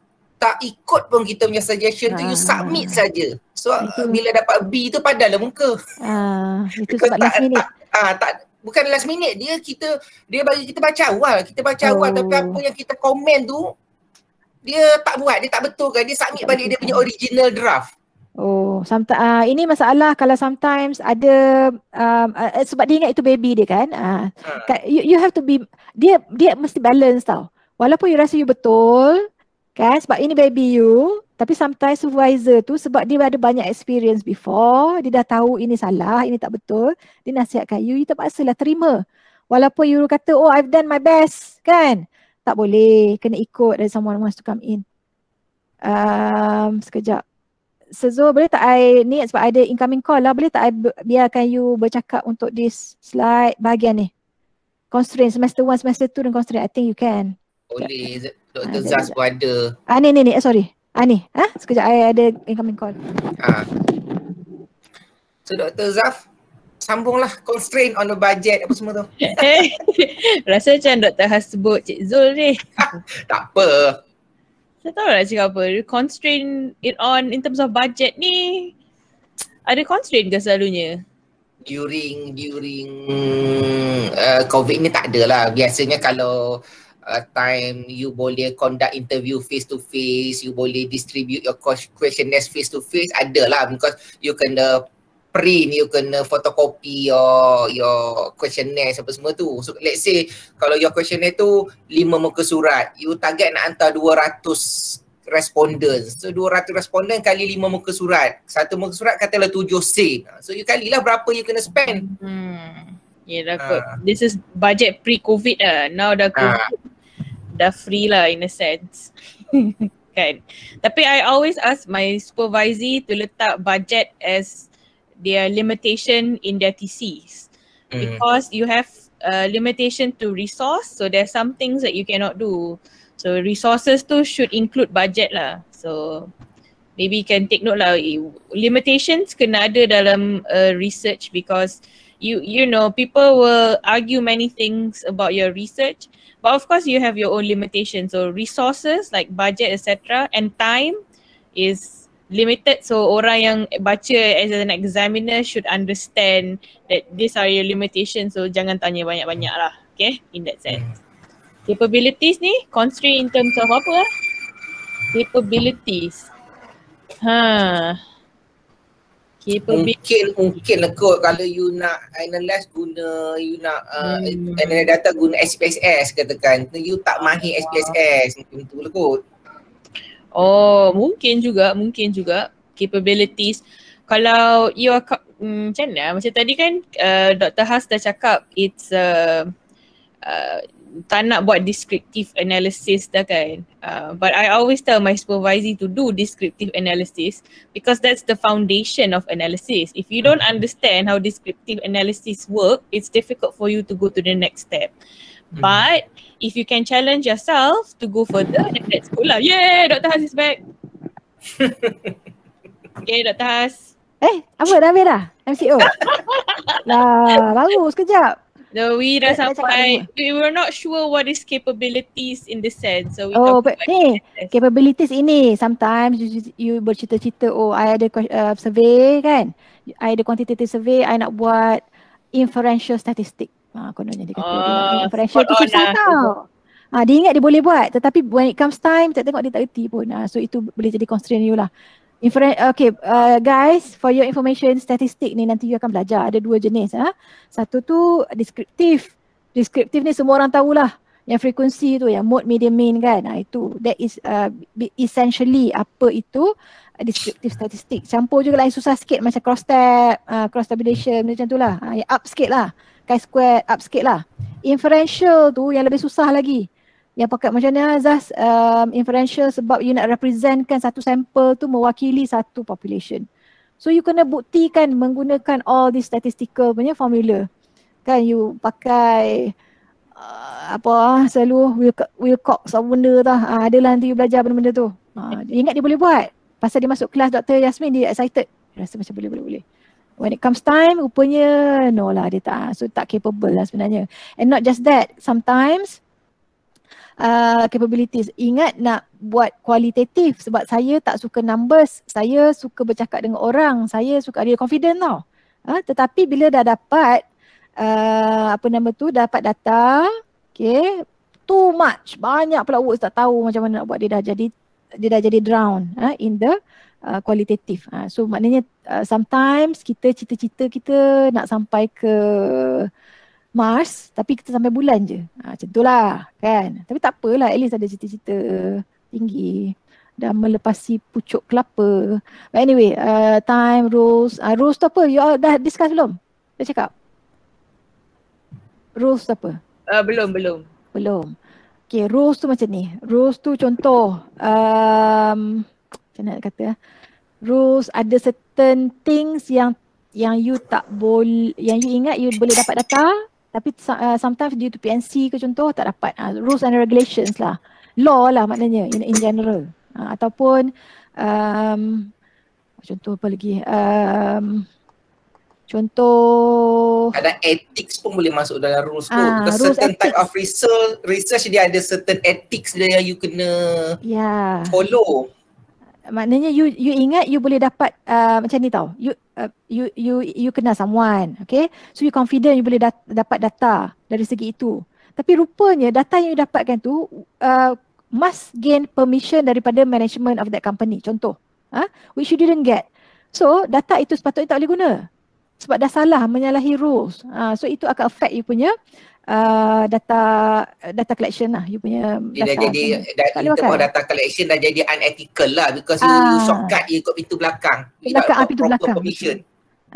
tak ikut pun kita punya suggestion uh, tu you ah. submit saja. So itu. bila dapat B tu padahlah muka. Ah uh, itu sebab tak, last minute. Ah tak, tak bukan last minute dia kita dia bagi kita baca awal, kita baca oh. awal tapi apa yang kita komen tu dia tak buat, dia tak betul kan dia submit balik dia punya original draft. Oh, sometimes, uh, ah, ini masalah kalau sometimes ada um, uh, sebab dia ingat itu baby dia kan. Uh, uh. You, you have to be dia dia mesti balance tau. Walaupun you rasa you betul, Kan? Sebab ini baby you. Tapi sometimes supervisor tu sebab dia ada banyak experience before. Dia dah tahu ini salah, ini tak betul. Dia nasihatkan you, you terpaksalah terima. Walaupun you kata, oh I've done my best. Kan? Tak boleh. Kena ikut dari someone wants to come in. Um, sekejap. Sezo, boleh tak I ni sebab ada incoming call lah. Boleh tak I biarkan you bercakap untuk this slide bahagian ni? Constraint, semester 1, semester 2 dan constraint. I think you can. Boleh. Dr. Ah, Zaz pun ada. Ah ni ni ni eh, sorry. Ah ni. Ha? Sekejap saya ada incoming call. Ha. So Dr. Zaf sambunglah constraint on the budget apa semua tu. Eh, rasa macam Dr. Has sebut Cik Zul ni. tak apa. Saya tahu lah cakap apa. Constraint it on in terms of budget ni ada constraint ke selalunya? During during uh, COVID ni tak adalah. Biasanya kalau uh, time you boleh conduct interview face to face you boleh distribute your questionnaires face to face adalah because you kena print you kena photocopy your your questionnaires apa semua tu so let's say kalau your questionnaire tu lima muka surat you target nak hantar 200 respondent. So 200 respondent kali lima muka surat. Satu muka surat katalah tujuh sen. So you kalilah berapa you kena spend. Hmm. Ya yeah, dah uh. This is budget pre-covid lah. Now dah ah. covid. Uh dah free lah in a sense. kan. Tapi I always ask my supervisee to letak budget as their limitation in their TCs. Mm. Because you have a limitation to resource, so there's some things that you cannot do. So resources tu should include budget lah. So maybe you can take note lah. Limitations kena ada dalam uh, research because you you know people will argue many things about your research but of course you have your own limitations so resources like budget etc and time is limited so orang yang baca as an examiner should understand that these are your limitations so jangan tanya banyak-banyak lah okay in that sense capabilities ni constraint in terms of apa capabilities ha huh mungkin mungkin lah kot kalau you nak analyze guna you nak uh, hmm. analyze data guna SPSS katakan you tak mahir SPSS mungkin tu lah kot oh mungkin juga mungkin juga capabilities kalau you are um, macam mana macam tadi kan uh, Dr. Has dah cakap it's a uh, uh tak nak buat descriptive analysis dah kan. Uh, but I always tell my supervisee to do descriptive analysis because that's the foundation of analysis. If you don't understand how descriptive analysis work, it's difficult for you to go to the next step. Mm-hmm. But if you can challenge yourself to go further, then that's cool lah. Yay, Dr. Haz is back. okay, Dr. Haz. Eh, apa dah habis dah? MCO? lah, baru sekejap. No, we dah Let, sampai. We were not sure what is capabilities in the sense. So we oh, but ni, eh, capabilities ini. Sometimes you, you bercita-cita, oh, I ada uh, survey kan. I ada quantitative survey, I nak buat inferential statistic. Ah, kononnya dia kata. Oh, inferential tu susah lah. tau. Ah, dia ingat dia boleh buat. Tetapi when it comes time, tak tengok dia tak reti pun. Ah, so itu boleh jadi constraint you lah. Infra- okay uh, guys, for your information, statistik ni nanti you akan belajar. Ada dua jenis. Eh? Satu tu deskriptif. Deskriptif ni semua orang tahulah. Yang frekuensi tu, yang mode, medium, mean kan. Nah, itu. That is uh, essentially apa itu uh, deskriptif statistik. Campur juga lain susah sikit macam cross tab, uh, cross tabulation macam tu lah. Uh, up sikit lah. Chi-square up sikit lah. Inferential tu yang lebih susah lagi yang pakai macam ni Azaz ah, um, inferential sebab you nak representkan satu sampel tu mewakili satu population. So you kena buktikan menggunakan all these statistical punya formula. Kan you pakai uh, apa ah, selalu Wilcox atau benda tu. Ada ah, adalah nanti you belajar benda-benda tu. Ha, dia ingat dia boleh buat. Pasal dia masuk kelas Dr. Yasmin dia excited. Dia rasa macam boleh boleh boleh. When it comes time rupanya no lah dia tak. So tak capable lah sebenarnya. And not just that sometimes Uh, capabilities. Ingat nak buat kualitatif sebab saya tak suka numbers, saya suka bercakap dengan orang, saya suka ada confident tau. Ha, tetapi bila dah dapat uh, apa nama tu dapat data, okay, too much banyak pula words tak tahu macam mana nak buat dia dah jadi dia dah jadi drown uh, in the kualitatif Uh, uh, so maknanya uh, sometimes kita cita-cita kita nak sampai ke uh, Mars tapi kita sampai bulan je. Ha, macam tu lah kan. Tapi tak apalah at least ada cerita-cerita tinggi dan melepasi pucuk kelapa. But anyway, uh, time, rules. Uh, rules tu apa? You all dah discuss belum? Dah cakap? Rules tu apa? Uh, belum, belum. Belum. Okay, rules tu macam ni. Rules tu contoh. Um, macam mana nak kata? Rules ada certain things yang yang you tak boleh, yang you ingat you boleh dapat data tapi uh, sometimes due to PNC ke contoh tak dapat uh, rules and regulations lah law lah maknanya in, in general uh, ataupun um, contoh apa lagi um, contoh ada ethics pun boleh masuk dalam rules tu ah, rules certain ethics. type of research research dia ada certain ethics dia yang you kena yeah. follow maknanya you you ingat you boleh dapat uh, macam ni tau you uh, you you you kenal someone okay so you confident you boleh dat- dapat data dari segi itu tapi rupanya data yang you dapatkan tu uh, must gain permission daripada management of that company contoh uh, which you didn't get so data itu sepatutnya tak boleh guna sebab dah salah menyalahi rules uh, so itu akan affect you punya Uh, data data collection lah you punya data. Dah jadi data kan? data collection dah jadi unethical lah because ah. you shortcut you ikut pintu belakang. Belakang pintu belakang.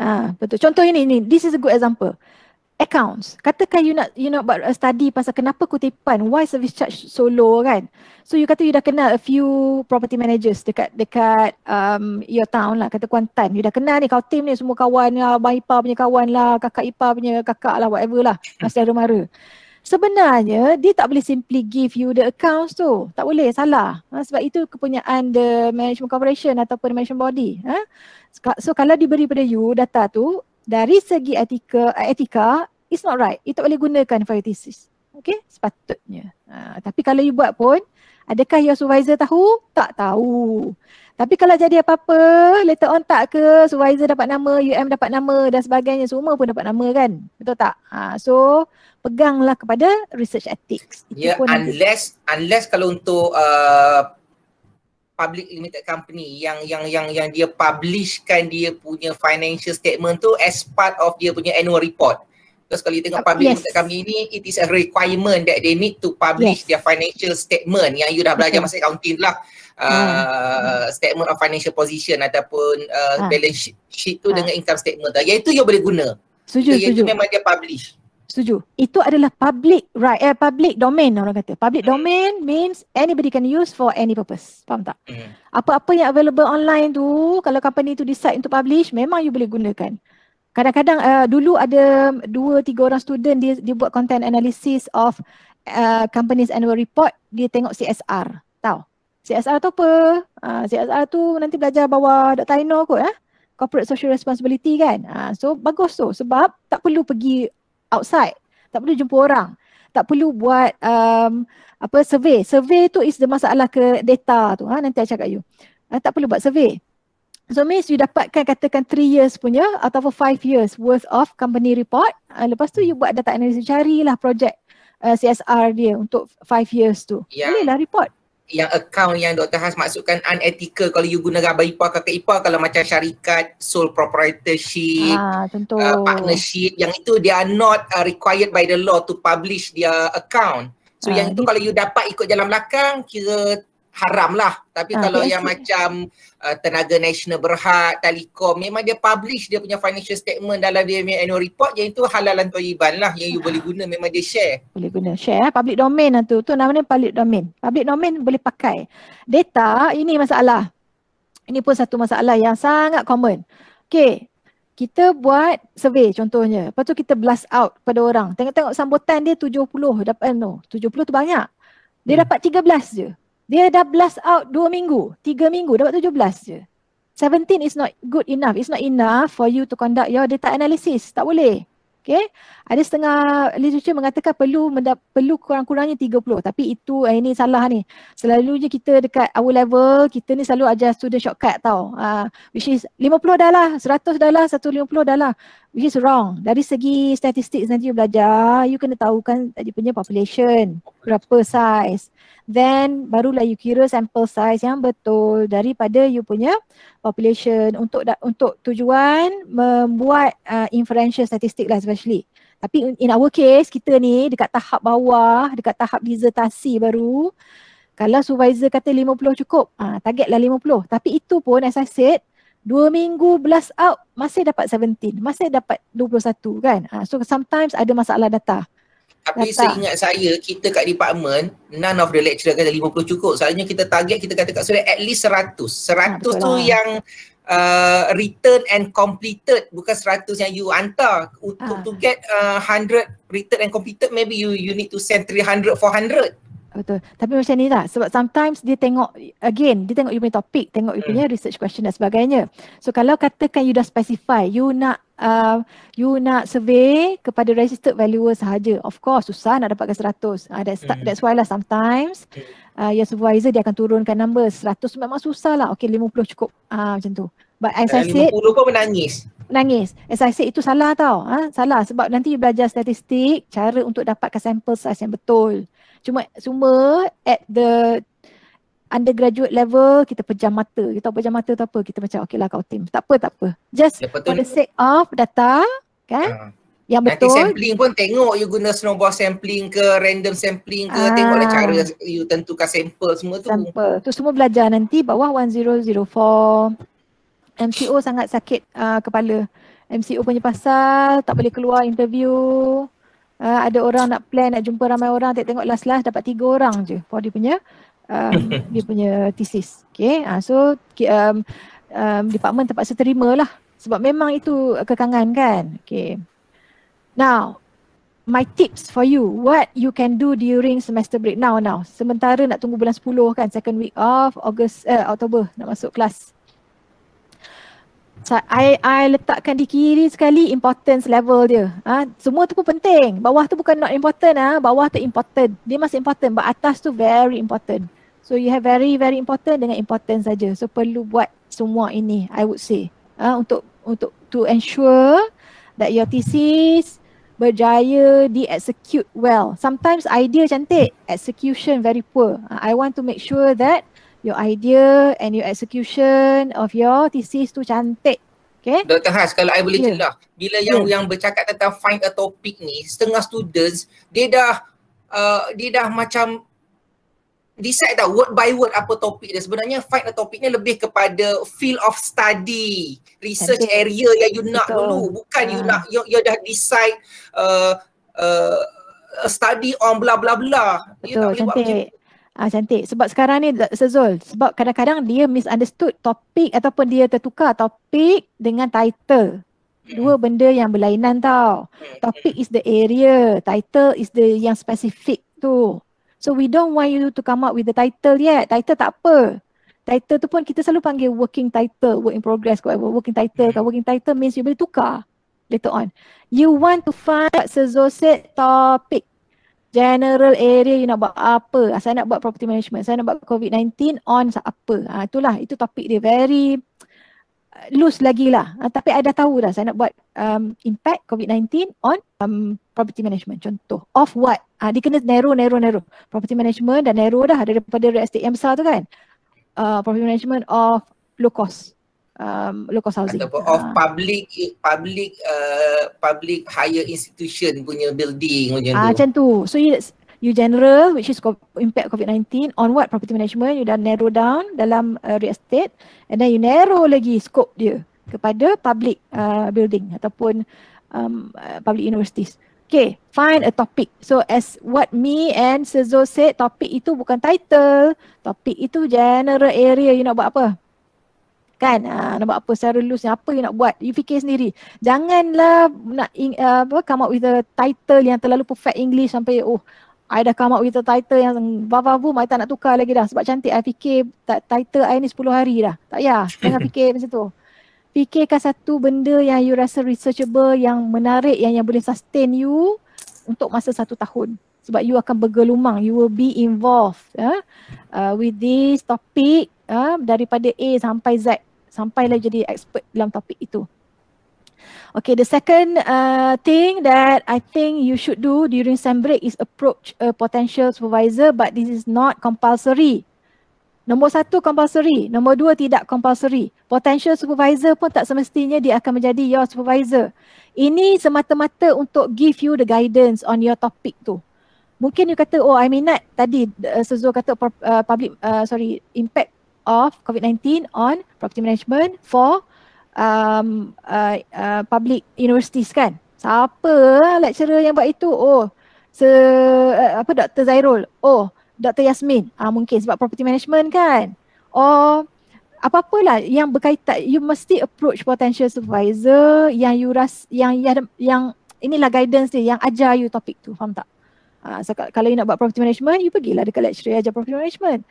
Ah, ah, betul. Contoh ini ni this is a good example accounts. Katakan you nak you nak buat a uh, study pasal kenapa kutipan, why service charge so low kan. So you kata you dah kenal a few property managers dekat dekat um, your town lah, kata Kuantan. You dah kenal ni kau team ni semua kawan lah, abang Ipa punya kawan lah, kakak Ipa punya kakak lah, whatever lah, masih ada mara. Sebenarnya dia tak boleh simply give you the accounts tu. Tak boleh, salah. Ha, sebab itu kepunyaan the management corporation ataupun the management body. Ha? So kalau diberi pada you data tu, dari segi etika eh, etika it's not right itu boleh gunakan fire thesis okey sepatutnya uh, tapi kalau you buat pun adakah your supervisor tahu tak tahu tapi kalau jadi apa-apa later on tak ke supervisor dapat nama UM dapat nama dan sebagainya semua pun dapat nama kan betul tak ha so peganglah kepada research ethics itu yeah, unless unless kalau untuk uh, public limited company yang yang yang yang dia publishkan dia punya financial statement tu as part of dia punya annual report. Terus kalau tengok public yes. limited company ni it is a requirement that they need to publish yes. their financial statement yang you dah belajar masa accounting lah. Uh, hmm. Ah, statement of financial position ataupun uh, ha. balance sheet, sheet tu ha. dengan income statement tu. Yang itu you boleh guna. Setuju, so, setuju. Itu memang dia publish. Setuju. Itu adalah public right, eh, public domain orang kata. Public mm. domain means anybody can use for any purpose. Faham tak? Mm. Apa-apa yang available online tu, kalau company tu decide untuk publish, memang you boleh gunakan. Kadang-kadang uh, dulu ada dua tiga orang student dia dia buat content analysis of uh, company's annual report, dia tengok CSR. Tahu? CSR tu apa? Uh, ah, CSR tu nanti belajar bawa Dr. Aino kot eh. Corporate social responsibility kan. Uh, so bagus tu sebab tak perlu pergi outside. Tak perlu jumpa orang. Tak perlu buat um, apa survey. Survey tu is the masalah ke data tu. Ha, nanti saya cakap you. Ha, tak perlu buat survey. So means you dapatkan katakan 3 years punya atau 5 years worth of company report. Ha, lepas tu you buat data analysis. Carilah projek uh, CSR dia untuk 5 years tu. Yeah. Bolehlah report yang account yang Dr. Has maksudkan unethical kalau you guna raba IPA kakak IPA kalau macam syarikat sole proprietorship ah, Uh, partnership yang itu they are not uh, required by the law to publish their account so ah, yang itu kalau you dapat ikut jalan belakang kira haram lah. Tapi ah, kalau yang macam uh, tenaga nasional berhad, telekom, memang dia publish dia punya financial statement dalam dia punya annual report yang itu halalan iban lah yang you boleh guna memang dia share. Boleh guna. Share eh. Public domain lah tu. Tu namanya public domain. Public domain boleh pakai. Data ini masalah. Ini pun satu masalah yang sangat common. Okay. Kita buat survey contohnya. Lepas tu kita blast out pada orang. Tengok-tengok sambutan dia 70 dapat eh, no. 70 tu banyak. Dia hmm. dapat 13 je. Dia dah blast out dua minggu, tiga minggu dapat tujuh belas je. Seventeen is not good enough. It's not enough for you to conduct your data analysis. Tak boleh. Okay. Ada setengah literature mengatakan perlu mendap, perlu kurang-kurangnya tiga puluh, Tapi itu eh, ini salah ni. je kita dekat our level, kita ni selalu ajar student shortcut tau. Uh, which is lima puluh dah lah, seratus dah lah, satu lima puluh dah lah which is wrong. Dari segi statistik nanti you belajar, you kena tahu kan dia punya population, berapa size. Then barulah you kira sample size yang betul daripada you punya population untuk untuk tujuan membuat uh, inferential statistik lah especially. Tapi in our case kita ni dekat tahap bawah, dekat tahap disertasi baru, kalau supervisor kata 50 cukup, ah uh, targetlah 50. Tapi itu pun as I said, Dua minggu blast out masih dapat 17, masih dapat 21 kan. Ha, so sometimes ada masalah data. Tapi data. seingat saya kita kat department none of the lecturer kata 50 cukup. Soalnya kita target kita kata kat sudah at least 100. 100 ha, tu lah. yang uh, return and completed bukan 100 yang you hantar untuk ha. Ah. to get uh, 100 return and completed maybe you you need to send 300 400. Betul. Tapi macam ni lah. Sebab sometimes dia tengok, again, dia tengok you punya topik, tengok you hmm. punya research question dan sebagainya. So kalau katakan you dah specify, you nak uh, you nak survey kepada registered valuer sahaja. Of course, susah nak dapatkan 100. Uh, ah, that's, hmm. that's why lah sometimes hmm. uh, your supervisor dia akan turunkan number. 100 memang susah lah. Okay, 50 cukup uh, macam tu. But as I eh, said, 50 pun menangis. Menangis. As I said, itu salah tau. Ha? Salah sebab nanti you belajar statistik, cara untuk dapatkan sample size yang betul. Cuma semua at the undergraduate level kita pejam mata. Kita tak pejam mata tu apa. Kita macam okey lah, kau tim. Tak apa tak apa. Just ya, for the sake of data kan. Uh, yang betul. Nanti sampling pun tengok you guna snowball sampling ke random sampling ke. Uh, Tengoklah cara ah. you tentukan sampel semua tu. Sampel. Tu semua belajar nanti bawah 1004. MCO sangat sakit uh, kepala. MCO punya pasal tak boleh keluar interview uh, ada orang nak plan nak jumpa ramai orang tak tengok last last dapat tiga orang je for dia punya um, dia punya thesis okay uh, so um, um, department terpaksa terima lah sebab memang itu kekangan kan okay now my tips for you what you can do during semester break now now sementara nak tunggu bulan 10 kan second week of august uh, october nak masuk kelas I, I letakkan di kiri sekali importance level dia. Ha? Semua tu pun penting. Bawah tu bukan not important. Ha? Bawah tu important. Dia masih important. But atas tu very important. So you have very very important dengan important saja. So perlu buat semua ini I would say. Ha? Untuk untuk to ensure that your thesis berjaya di execute well. Sometimes idea cantik, execution very poor. Ha? I want to make sure that your idea and your execution of your thesis tu cantik. Okay. Dr. Has kalau I boleh yeah. celah, bila yeah. yang ya. yang bercakap tentang find a topic ni, setengah students dia dah uh, dia dah macam decide tak word by word apa topik dia. Sebenarnya find a topic ni lebih kepada field of study, research Tentu. area yang you nak Betul. dulu. Bukan ha. you ah. nak, you, you dah decide uh, uh, study on blah blah. bla. Betul, you tak boleh buat macam Ah cantik. Sebab sekarang ni Sezul, sebab kadang-kadang dia misunderstood topik ataupun dia tertukar topik dengan title. Dua hmm. benda yang berlainan tau. Hmm. Topik is the area, title is the yang specific tu. So we don't want you to come up with the title yet. Title tak apa. Title tu pun kita selalu panggil working title, work in progress, whatever. working title. Kalau hmm. working title means you boleh tukar later on. You want to find what Sezul said topic general area you nak buat apa ah, saya nak buat property management saya nak buat covid-19 on apa ha, itulah itu topik dia very eh, loose lagi lah ha, tapi ada tahu dah saya nak buat um, impact covid-19 on um, property management contoh of what ha, dia kena narrow narrow narrow property management dan narrow dah daripada real estate yang besar tu kan uh, property management of low cost um, low housing. Ataupun uh. of public public uh, public higher institution punya building macam uh, tu. Ah, macam tu. So you, you general which is impact COVID-19 on what property management you dah narrow down dalam uh, real estate and then you narrow lagi scope dia kepada public uh, building ataupun um, uh, public universities. Okay, find a topic. So as what me and Sezo said, topic itu bukan title. Topic itu general area you nak buat apa? kan uh, nak buat apa secara loose ni apa yang nak buat you fikir sendiri janganlah nak in, uh, ah, apa come up with a title yang terlalu perfect english sampai oh I dah come up with a title yang bababum I tak nak tukar lagi dah sebab cantik I fikir title I ni 10 hari dah tak payah jangan fikir macam tu fikirkan satu benda yang you rasa researchable yang menarik yang yang boleh sustain you untuk masa satu tahun sebab you akan bergelumang you will be involved ya uh, with this topic uh, daripada A sampai Z sampailah jadi expert dalam topik itu. Okay, the second uh, thing that I think you should do during sem break is approach a potential supervisor but this is not compulsory. Nombor satu compulsory, nombor dua tidak compulsory. Potential supervisor pun tak semestinya dia akan menjadi your supervisor. Ini semata-mata untuk give you the guidance on your topic tu. Mungkin you kata, oh I minat tadi uh, Sezul kata uh, public, uh, sorry, impact of COVID-19 on property management for um, uh, uh, public universities kan. Siapa ah, lecturer yang buat itu? Oh, se, uh, apa Dr. Zairul? Oh, Dr. Yasmin? Uh, mungkin sebab property management kan? Oh, apa-apalah yang berkaitan, you mesti approach potential supervisor yang you ras, yang, yang, yang inilah guidance dia yang ajar you topik tu, faham tak? Uh, so, kalau you nak buat property management, you pergilah dekat lecturer yang ajar property management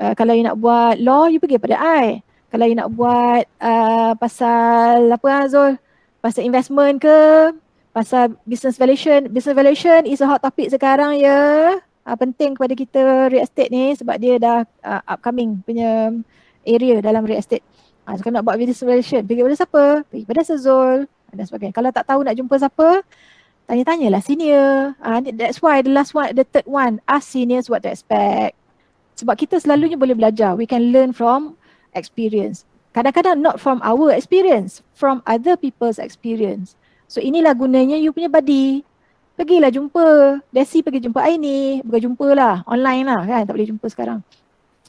uh, kalau you nak buat law you pergi pada I kalau you nak buat uh, pasal apa Azul pasal investment ke pasal business valuation business valuation is a hot topic sekarang ya yeah. uh, penting kepada kita real estate ni sebab dia dah uh, upcoming punya area dalam real estate Ha, kalau nak buat business valuation, pergi pada siapa? Pergi pada Sezol dan sebagainya. Kalau tak tahu nak jumpa siapa, tanya-tanyalah senior. Ha, that's why the last one, the third one, ask seniors what to expect sebab kita selalunya boleh belajar we can learn from experience kadang-kadang not from our experience from other people's experience so inilah gunanya you punya buddy pergilah jumpa Desi pergi jumpa Aini bukan lah online lah kan tak boleh jumpa sekarang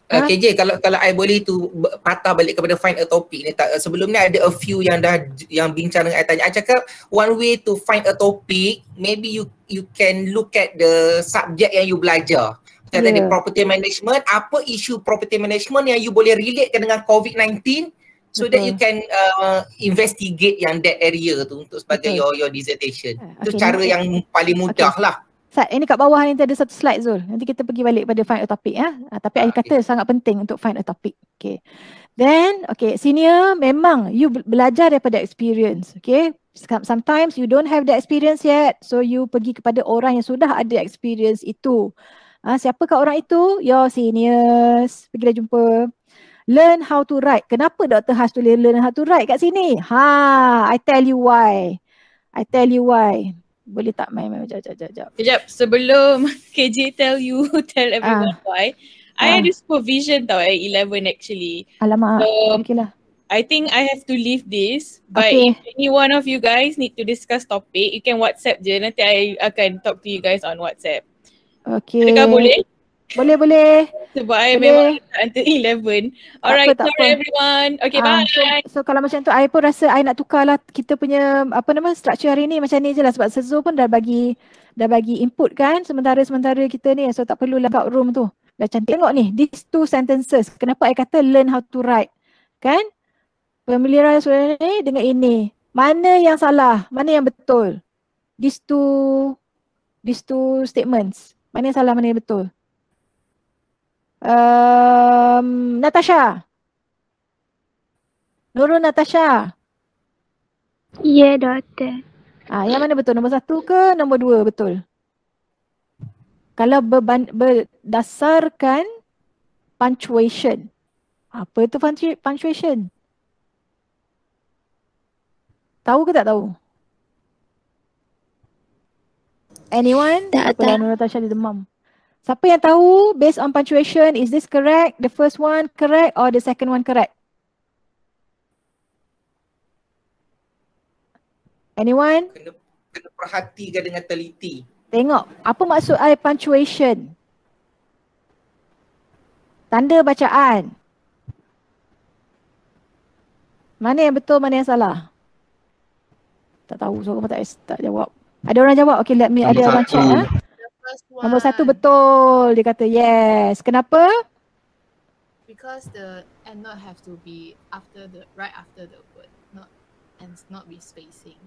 Uh, eh, ha? KJ kalau kalau I boleh tu patah balik kepada find a topic ni tak sebelum ni ada a few yang dah yang bincang dengan I tanya I cakap one way to find a topic maybe you you can look at the subject yang you belajar macam yeah. tadi ya. property management, apa isu property management yang you boleh relatekan dengan COVID-19 so okay. that you can uh, investigate yang that area tu untuk sebagai okay. your your dissertation. Okay. Ah, itu okay. cara yang paling mudah okay. lah. Sat, ini kat bawah ni ada satu slide Zul. Nanti kita pergi balik pada find a topic ya. Ha? Tapi saya ah, okay. kata sangat penting untuk find a topic. Okay. Then, okay, senior memang you belajar daripada experience. Okay. Sometimes you don't have the experience yet. So you pergi kepada orang yang sudah ada experience itu. Ha, siapakah orang itu? Your seniors. Pergilah jumpa. Learn how to write. Kenapa Dr. Has tulis learn how to write kat sini? Ha, I tell you why. I tell you why. Boleh tak main main macam jap jap jap. Kejap sebelum KJ tell you tell ah. everyone ah. why. Ah. I had supervision tau at 11 actually. Alamak. So, um, okeylah. I think I have to leave this but okay. any one of you guys need to discuss topic you can WhatsApp je nanti I akan talk to you guys on WhatsApp. Okay. Adakah boleh? Boleh, boleh. Sebab boleh. I memang until 11. Alright, sorry apa. everyone. Okay, ha, ah, bye. So, so, kalau macam tu, I pun rasa I nak tukarlah kita punya, apa nama, structure hari ni macam ni je lah. Sebab Sezo pun dah bagi dah bagi input kan sementara-sementara kita ni so tak perlulah kat room tu dah cantik tengok ni these two sentences kenapa I kata learn how to write kan Familiar sebenarnya dengan ini mana yang salah mana yang betul these two these two statements mana yang salah, mana yang betul? Um, Natasha. Nurul Natasha. Ya, yeah, doktor. Ah, yang mana betul? Nombor satu ke nombor dua betul? Kalau berban- berdasarkan punctuation. Apa itu punctuation? Tahu ke tak tahu? Anyone? Tak, aku lah tak. Nur Natasha ada demam. Siapa yang tahu based on punctuation, is this correct? The first one correct or the second one correct? Anyone? Kena, kena perhatikan dengan teliti. Tengok. Apa maksud I punctuation? Tanda bacaan. Mana yang betul, mana yang salah? Tak tahu. So, aku tak, tak jawab. Ada orang jawab? Okay let me Nombor ada satu. orang chat. Ha? Nombor satu betul. Dia kata yes. Kenapa? Because the and not have to be after the right after the word. Not and not be spacing.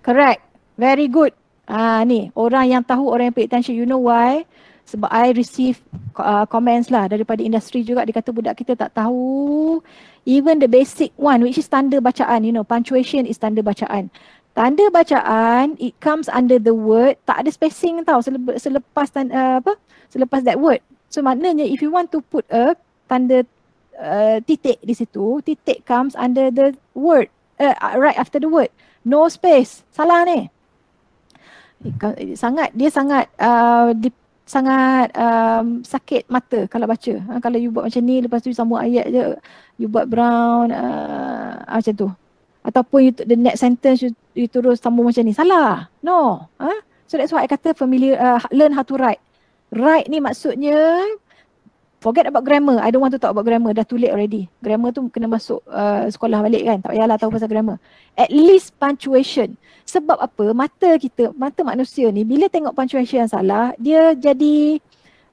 Correct. Very good. Ah uh, ni orang yang tahu orang yang pay attention you know why? Sebab I receive uh, comments lah daripada industri juga dia kata budak kita tak tahu even the basic one which is standard bacaan you know punctuation is standard bacaan. Tanda bacaan it comes under the word tak ada spacing tau selepas, selepas uh, apa selepas that word. So maknanya if you want to put a tanda uh, titik di situ, titik comes under the word uh, right after the word. No space. Salah ni. Sangat dia sangat uh, di, sangat um, sakit mata kalau baca. Ha, kalau you buat macam ni lepas tu sambung ayat je you buat brown uh, macam tu ataupun you, the next sentence you, you terus sambung macam ni salah no huh? Ha? so that's why i kata familiar uh, learn how to write write ni maksudnya forget about grammar i don't want to talk about grammar dah too late already grammar tu kena masuk uh, sekolah balik kan tak payahlah tahu pasal grammar at least punctuation sebab apa mata kita mata manusia ni bila tengok punctuation yang salah dia jadi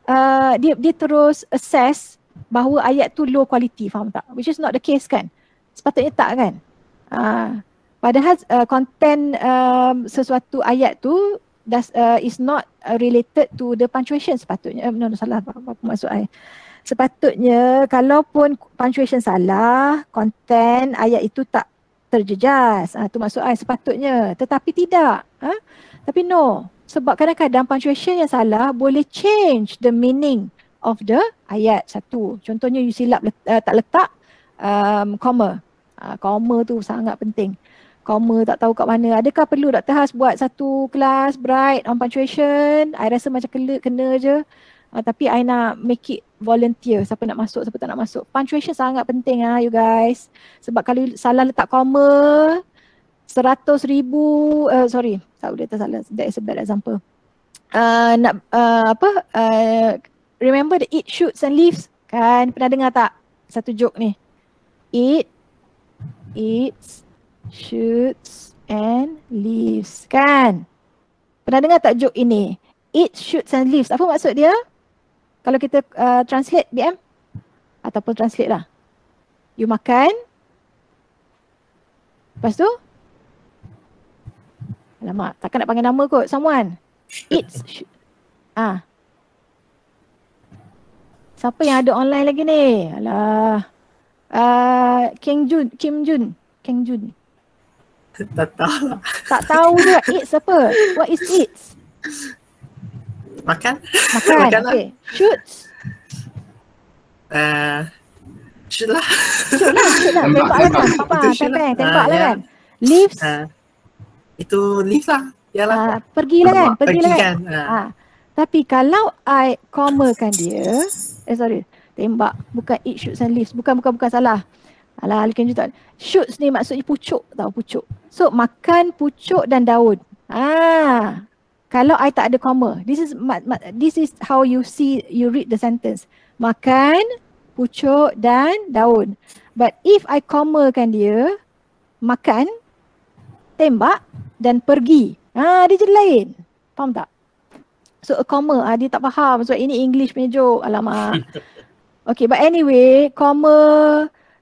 uh, dia dia terus assess bahawa ayat tu low quality faham tak which is not the case kan sepatutnya tak kan Uh, padahal uh, um, sesuatu ayat tu does, uh, is not uh, related to the punctuation sepatutnya. Uh, no, no, salah apa, apa maksud saya. Sepatutnya kalaupun punctuation salah, konten ayat itu tak terjejas. Ah, ha, uh, itu maksud saya sepatutnya. Tetapi tidak. Huh? Ha? Tapi no. Sebab kadang-kadang punctuation yang salah boleh change the meaning of the ayat satu. Contohnya you silap let, uh, tak letak um, comma. Koma ah, tu sangat penting. Koma tak tahu kat mana. Adakah perlu Dr. Has buat satu kelas bright on punctuation? I rasa macam kena, kena je. Uh, tapi I nak make it volunteer. Siapa nak masuk, siapa tak nak masuk. Punctuation sangat penting ah you guys. Sebab kalau salah letak koma, seratus ribu, uh, sorry, tak boleh tersalah. That is a bad example. Uh, nak uh, apa, uh, remember the eat, shoots and leaves kan? Pernah dengar tak satu joke ni? Eat, eats, shoots and leaves. Kan? Pernah dengar tak joke ini? Eats, shoots and leaves. Apa maksud dia? Kalau kita uh, translate BM? Ataupun translate lah. You makan. Lepas tu? Alamak, takkan nak panggil nama kot. Someone. Eats, shoots. Ah. Siapa yang ada online lagi ni? Alah. Uh, Kim Jun, Kim Jun, Kim Jun. Tak tahu. Tak tahu juga. Eat apa? What is it? Makan. Makan. Makan lah. okay. Shoot. Uh, shoot lah. Shoot lah. Shoot lah. kan. Leaves. Ah, itu leaves lah. Yalah. Uh, ah, pergilah kan. Pergilah kan. Uh. Uh. Tapi kalau I comma kan dia. Eh sorry tembak bukan it shoots and leaves bukan bukan bukan salah alah alkan juga shoots ni maksudnya pucuk tau pucuk so makan pucuk dan daun ah kalau i tak ada comma this is ma- ma- this is how you see you read the sentence makan pucuk dan daun but if i comma kan dia makan tembak dan pergi ah dia jadi lain faham tak so a comma ah, dia tak faham so ini english punya joke alamak Okay, but anyway, koma,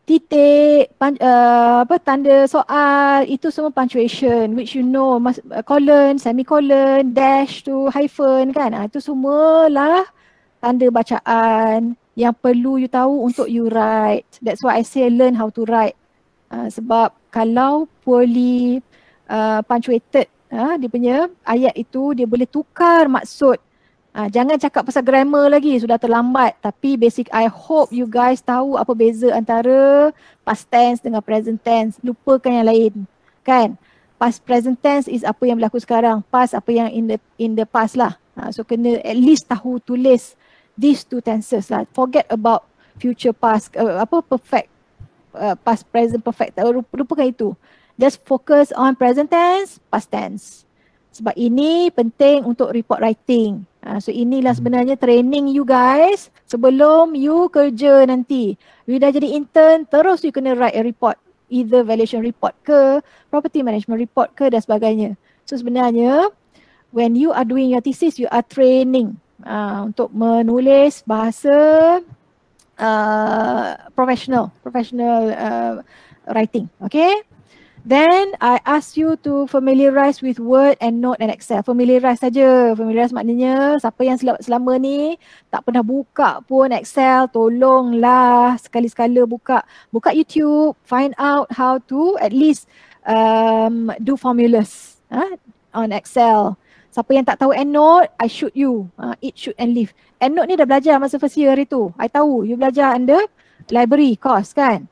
titik, pan, uh, apa tanda soal, itu semua punctuation which you know, mas, uh, colon, semicolon, dash tu, hyphen kan, uh, itu semualah tanda bacaan yang perlu you tahu untuk you write. That's why I say learn how to write. Uh, sebab kalau poorly uh, punctuated, uh, dia punya ayat itu dia boleh tukar maksud Ah, jangan cakap pasal grammar lagi, sudah terlambat. Tapi basic I hope you guys tahu apa beza antara past tense dengan present tense. Lupakan yang lain. Kan? Past present tense is apa yang berlaku sekarang. Past apa yang in the in the past lah. Ah, so kena at least tahu tulis these two tenses lah. Forget about future past, uh, apa perfect uh, past present perfect. Lupakan itu. Just focus on present tense, past tense sebab ini penting untuk report writing. Uh, so inilah hmm. sebenarnya training you guys sebelum you kerja nanti. You dah jadi intern, terus you kena write a report. Either valuation report ke, property management report ke dan sebagainya. So sebenarnya when you are doing your thesis, you are training uh, untuk menulis bahasa uh, professional, professional uh, writing. Okay. Then I ask you to familiarize with Word and Note and Excel. Familiarize saja. Familiarize maknanya siapa yang selama ni tak pernah buka pun Excel, tolonglah sekali-sekala buka. Buka YouTube, find out how to at least um, do formulas huh, ha, on Excel. Siapa yang tak tahu End Note, I shoot you. Uh, eat, shoot and leave. End Note ni dah belajar masa first year hari tu. I tahu, you belajar under library course kan?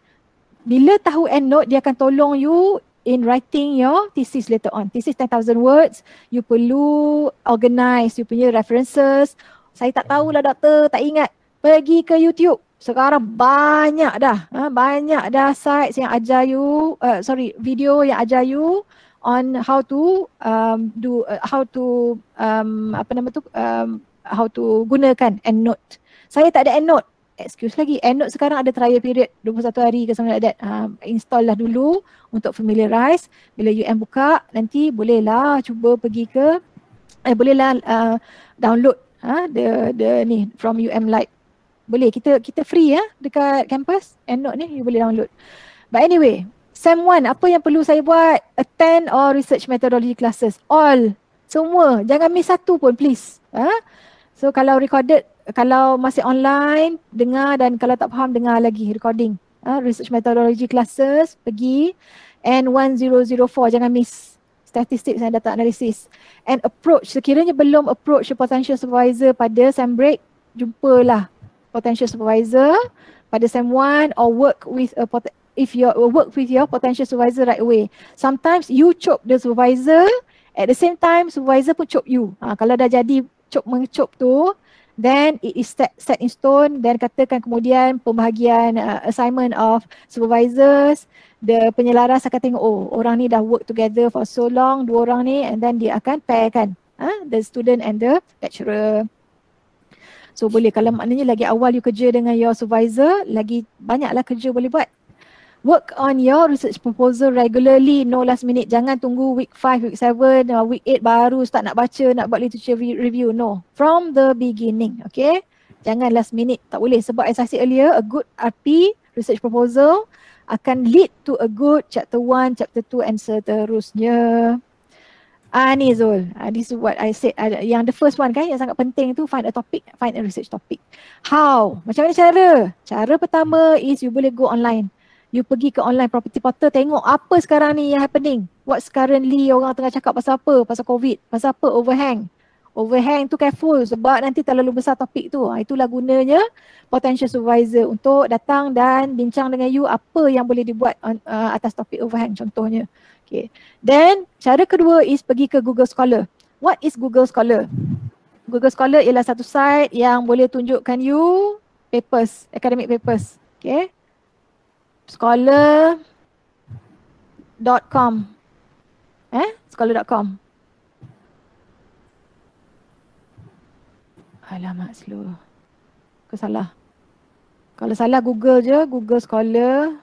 bila tahu end note dia akan tolong you in writing your thesis later on. Thesis 10,000 words, you perlu organize you punya references. Saya tak tahu lah doktor, tak ingat. Pergi ke YouTube. Sekarang banyak dah, ha, banyak dah sites yang ajar you, uh, sorry, video yang ajar you on how to um, do, uh, how to, um, apa nama tu, um, how to gunakan end note Saya tak ada end note excuse lagi EndNote sekarang ada trial period 21 hari ke something like that um, install lah dulu untuk familiarize bila UM buka nanti bolehlah cuba pergi ke eh bolehlah uh, download ha, the the ni from UM Lite boleh kita kita free ya dekat campus EndNote ni you boleh download but anyway Sem 1, apa yang perlu saya buat? Attend or research methodology classes. All. Semua. Jangan miss satu pun, please. Ha? So kalau recorded, kalau masih online dengar dan kalau tak faham dengar lagi recording uh, research methodology classes pergi N1004 jangan miss statistics dan data analysis and approach sekiranya belum approach your potential supervisor pada sem break jumpalah potential supervisor pada sem 1 or work with a if you work with your potential supervisor right away sometimes you choke the supervisor at the same time supervisor pun choke you ha, kalau dah jadi choke mengecup tu then it is set, set in stone then katakan kemudian pembahagian uh, assignment of supervisors the penyelaras akan tengok oh orang ni dah work together for so long dua orang ni and then dia akan pair kan huh? Ah, the student and the lecturer so boleh kalau maknanya lagi awal you kerja dengan your supervisor lagi banyaklah kerja boleh buat work on your research proposal regularly no last minute jangan tunggu week 5 week 7 or uh, week 8 baru start nak baca nak buat literature review no from the beginning okay jangan last minute tak boleh sebab as i said earlier a good rp research proposal akan lead to a good chapter 1 chapter 2 and seterusnya Ah ni Zul, ah, this is what I said, ah, yang the first one kan yang sangat penting tu find a topic, find a research topic. How? Macam mana cara? Cara pertama is you boleh go online you pergi ke online property portal tengok apa sekarang ni yang happening. What's currently orang tengah cakap pasal apa? Pasal COVID, pasal apa? Overhang. Overhang tu careful sebab nanti terlalu besar topik tu. Ha, itulah gunanya potential supervisor untuk datang dan bincang dengan you apa yang boleh dibuat on, uh, atas topik overhang contohnya. Okay. Then cara kedua is pergi ke Google Scholar. What is Google Scholar? Google Scholar ialah satu site yang boleh tunjukkan you papers, academic papers. Okay scholar.com eh scholar.com alamak slow ke salah kalau salah google je google scholar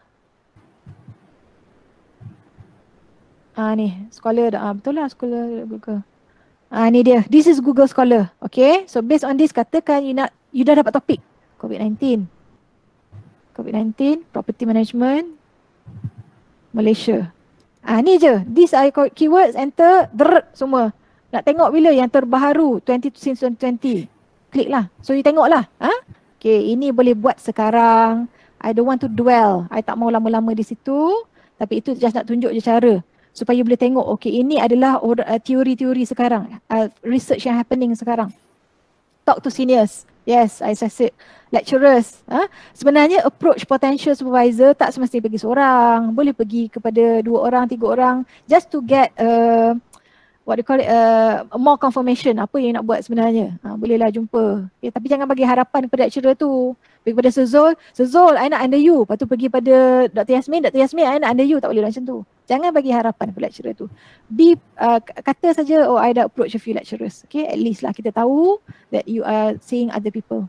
ah ni scholar ah, betul lah scholar google ah ni dia this is google scholar okay so based on this katakan you nak you dah dapat topik covid-19 COVID-19, property management, Malaysia. Ah ni je. These are your keywords enter drr, semua. Nak tengok bila yang terbaru 20 since 2020. Klik lah. So you tengok lah. Ha? Okay, ini boleh buat sekarang. I don't want to dwell. I tak mau lama-lama di situ. Tapi itu just nak tunjuk je cara. Supaya boleh tengok. Okay, ini adalah uh, teori-teori sekarang. Uh, research yang happening sekarang. Talk to seniors. Yes, I said lecturers. Ha? Sebenarnya approach potential supervisor tak semestinya pergi seorang. Boleh pergi kepada dua orang, tiga orang just to get uh, what do you call it, uh, more confirmation apa yang nak buat sebenarnya. Ha, bolehlah jumpa. Ya, tapi jangan bagi harapan kepada lecturer tu. Pergi kepada Sezol, Sezol I nak under you. Lepas tu pergi pada Dr. Yasmin, Dr. Yasmin I nak under you. Tak boleh macam tu. Jangan bagi harapan kepada lecturer tu. Be, uh, kata saja, oh I dah approach a few lecturers. Okay, at least lah kita tahu that you are seeing other people.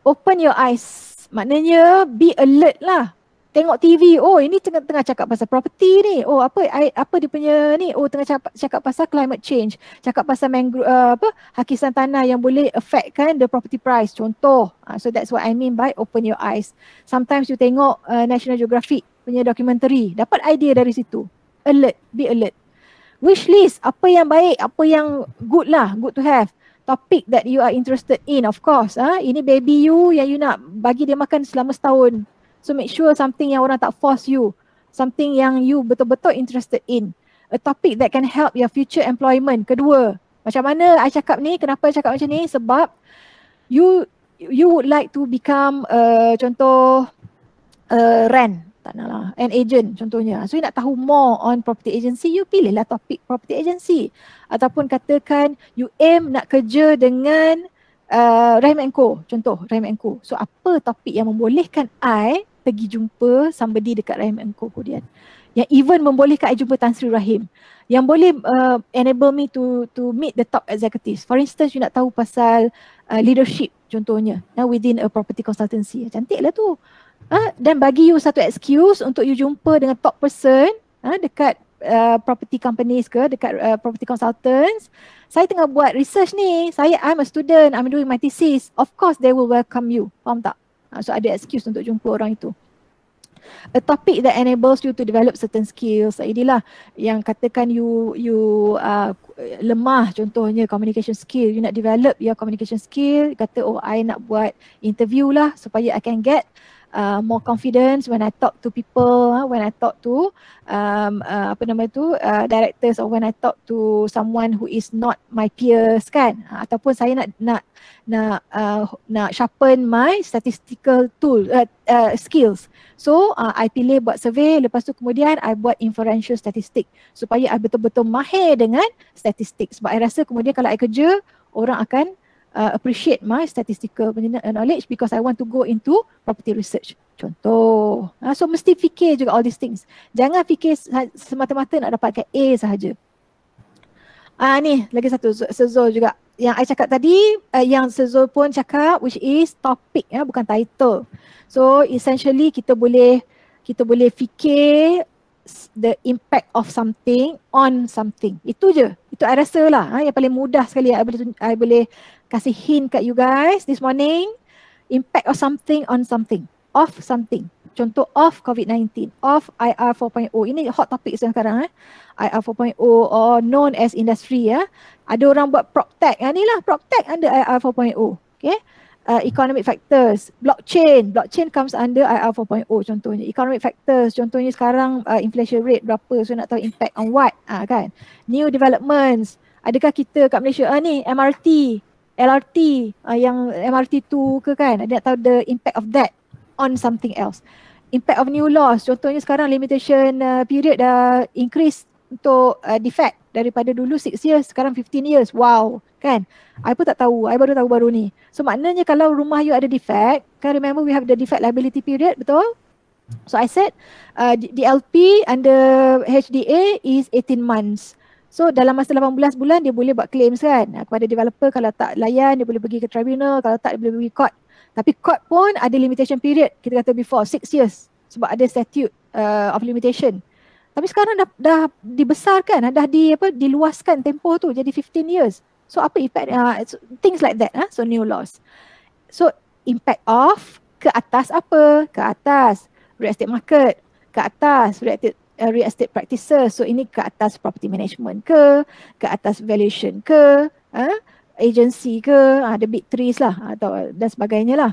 Open your eyes. Maknanya be alert lah tengok TV oh ini tengah tengah cakap pasal property ni oh apa I, apa dia punya ni oh tengah cakap, cakap pasal climate change cakap pasal mangro- uh, apa hakisan tanah yang boleh affect kan the property price contoh uh, so that's what i mean by open your eyes sometimes you tengok uh, national geographic punya documentary dapat idea dari situ alert be alert wish list apa yang baik apa yang good lah good to have topic that you are interested in of course ah uh, ini baby you yang you nak bagi dia makan selama setahun So make sure something yang orang tak force you, something yang you betul-betul interested in. A topic that can help your future employment. Kedua, macam mana I cakap ni, kenapa I cakap macam ni? Sebab you you would like to become uh, contoh uh, rent tak nak lah, an agent contohnya. So you nak tahu more on property agency, you pilih lah topik property agency. Ataupun katakan you aim nak kerja dengan uh, Rahim Co, contoh Rahim Co. So apa topik yang membolehkan I pergi jumpa somebody dekat rahim engkau kemudian yang even membolehkan saya jumpa Tan Sri Rahim yang boleh uh, enable me to to meet the top executives for instance you nak tahu pasal uh, leadership contohnya now within a property consultancy cantik lah tu ah, dan uh, bagi you satu excuse untuk you jumpa dengan top person uh, dekat uh, property companies ke dekat uh, property consultants saya tengah buat research ni saya I'm a student I'm doing my thesis of course they will welcome you faham tak Uh, so ada excuse untuk jumpa orang itu. A topic that enables you to develop certain skills. Ah, inilah yang katakan you you uh, lemah contohnya communication skill. You nak develop your communication skill. Kata oh I nak buat interview lah supaya I can get uh, more confidence when I talk to people, uh, when I talk to um, uh, apa nama tu uh, directors or when I talk to someone who is not my peers kan, uh, ataupun saya nak nak nak uh, nak sharpen my statistical tool uh, uh, skills. So uh, I pilih buat survey, lepas tu kemudian I buat inferential statistik supaya I betul-betul mahir dengan statistik. Sebab I rasa kemudian kalau I kerja orang akan uh, appreciate my statistical uh, knowledge because I want to go into property research. Contoh. Uh, so mesti fikir juga all these things. Jangan fikir semata-mata nak dapatkan A sahaja. Ah uh, ni lagi satu sezo juga yang I cakap tadi uh, yang sezo pun cakap which is topic ya bukan title. So essentially kita boleh kita boleh fikir the impact of something on something. Itu je. Itu I rasa lah ha, yang paling mudah sekali I boleh, boleh kasih hint kat you guys this morning. Impact of something on something. Of something. Contoh of COVID-19, of IR 4.0. Ini hot topic sekarang. Eh? IR 4.0 or known as industry. ya. Eh? Ada orang buat prop tech. ini ha, lah prop tech under IR 4.0. Okay uh, economic factors, blockchain, blockchain comes under IR 4.0 contohnya, economic factors, contohnya sekarang uh, inflation rate berapa, so nak tahu impact on what, uh, kan? New developments, adakah kita kat Malaysia, uh, ni MRT, LRT, uh, ah, yang MRT tu ke kan, ada nak tahu the impact of that on something else. Impact of new laws, contohnya sekarang limitation uh, period dah increase untuk uh, defect, daripada dulu 6 years sekarang 15 years wow kan I pun tak tahu I baru tahu baru ni so maknanya kalau rumah you ada defect kan remember we have the defect liability period betul so I said uh, and the HDA is 18 months So dalam masa 18 bulan dia boleh buat claims kan kepada developer kalau tak layan dia boleh pergi ke tribunal kalau tak dia boleh pergi court tapi court pun ada limitation period kita kata before 6 years sebab ada statute uh, of limitation tapi sekarang dah dah dibesarkan, dah di apa diluaskan tempoh tu jadi 15 years. So apa impact uh, so, things like that ah huh? so new laws. So impact of ke atas apa? Ke atas real estate market, ke atas real estate uh, real estate practices. So ini ke atas property management ke, ke atas valuation ke, huh? agency ke, uh, the big trees lah atau dan sebagainya lah.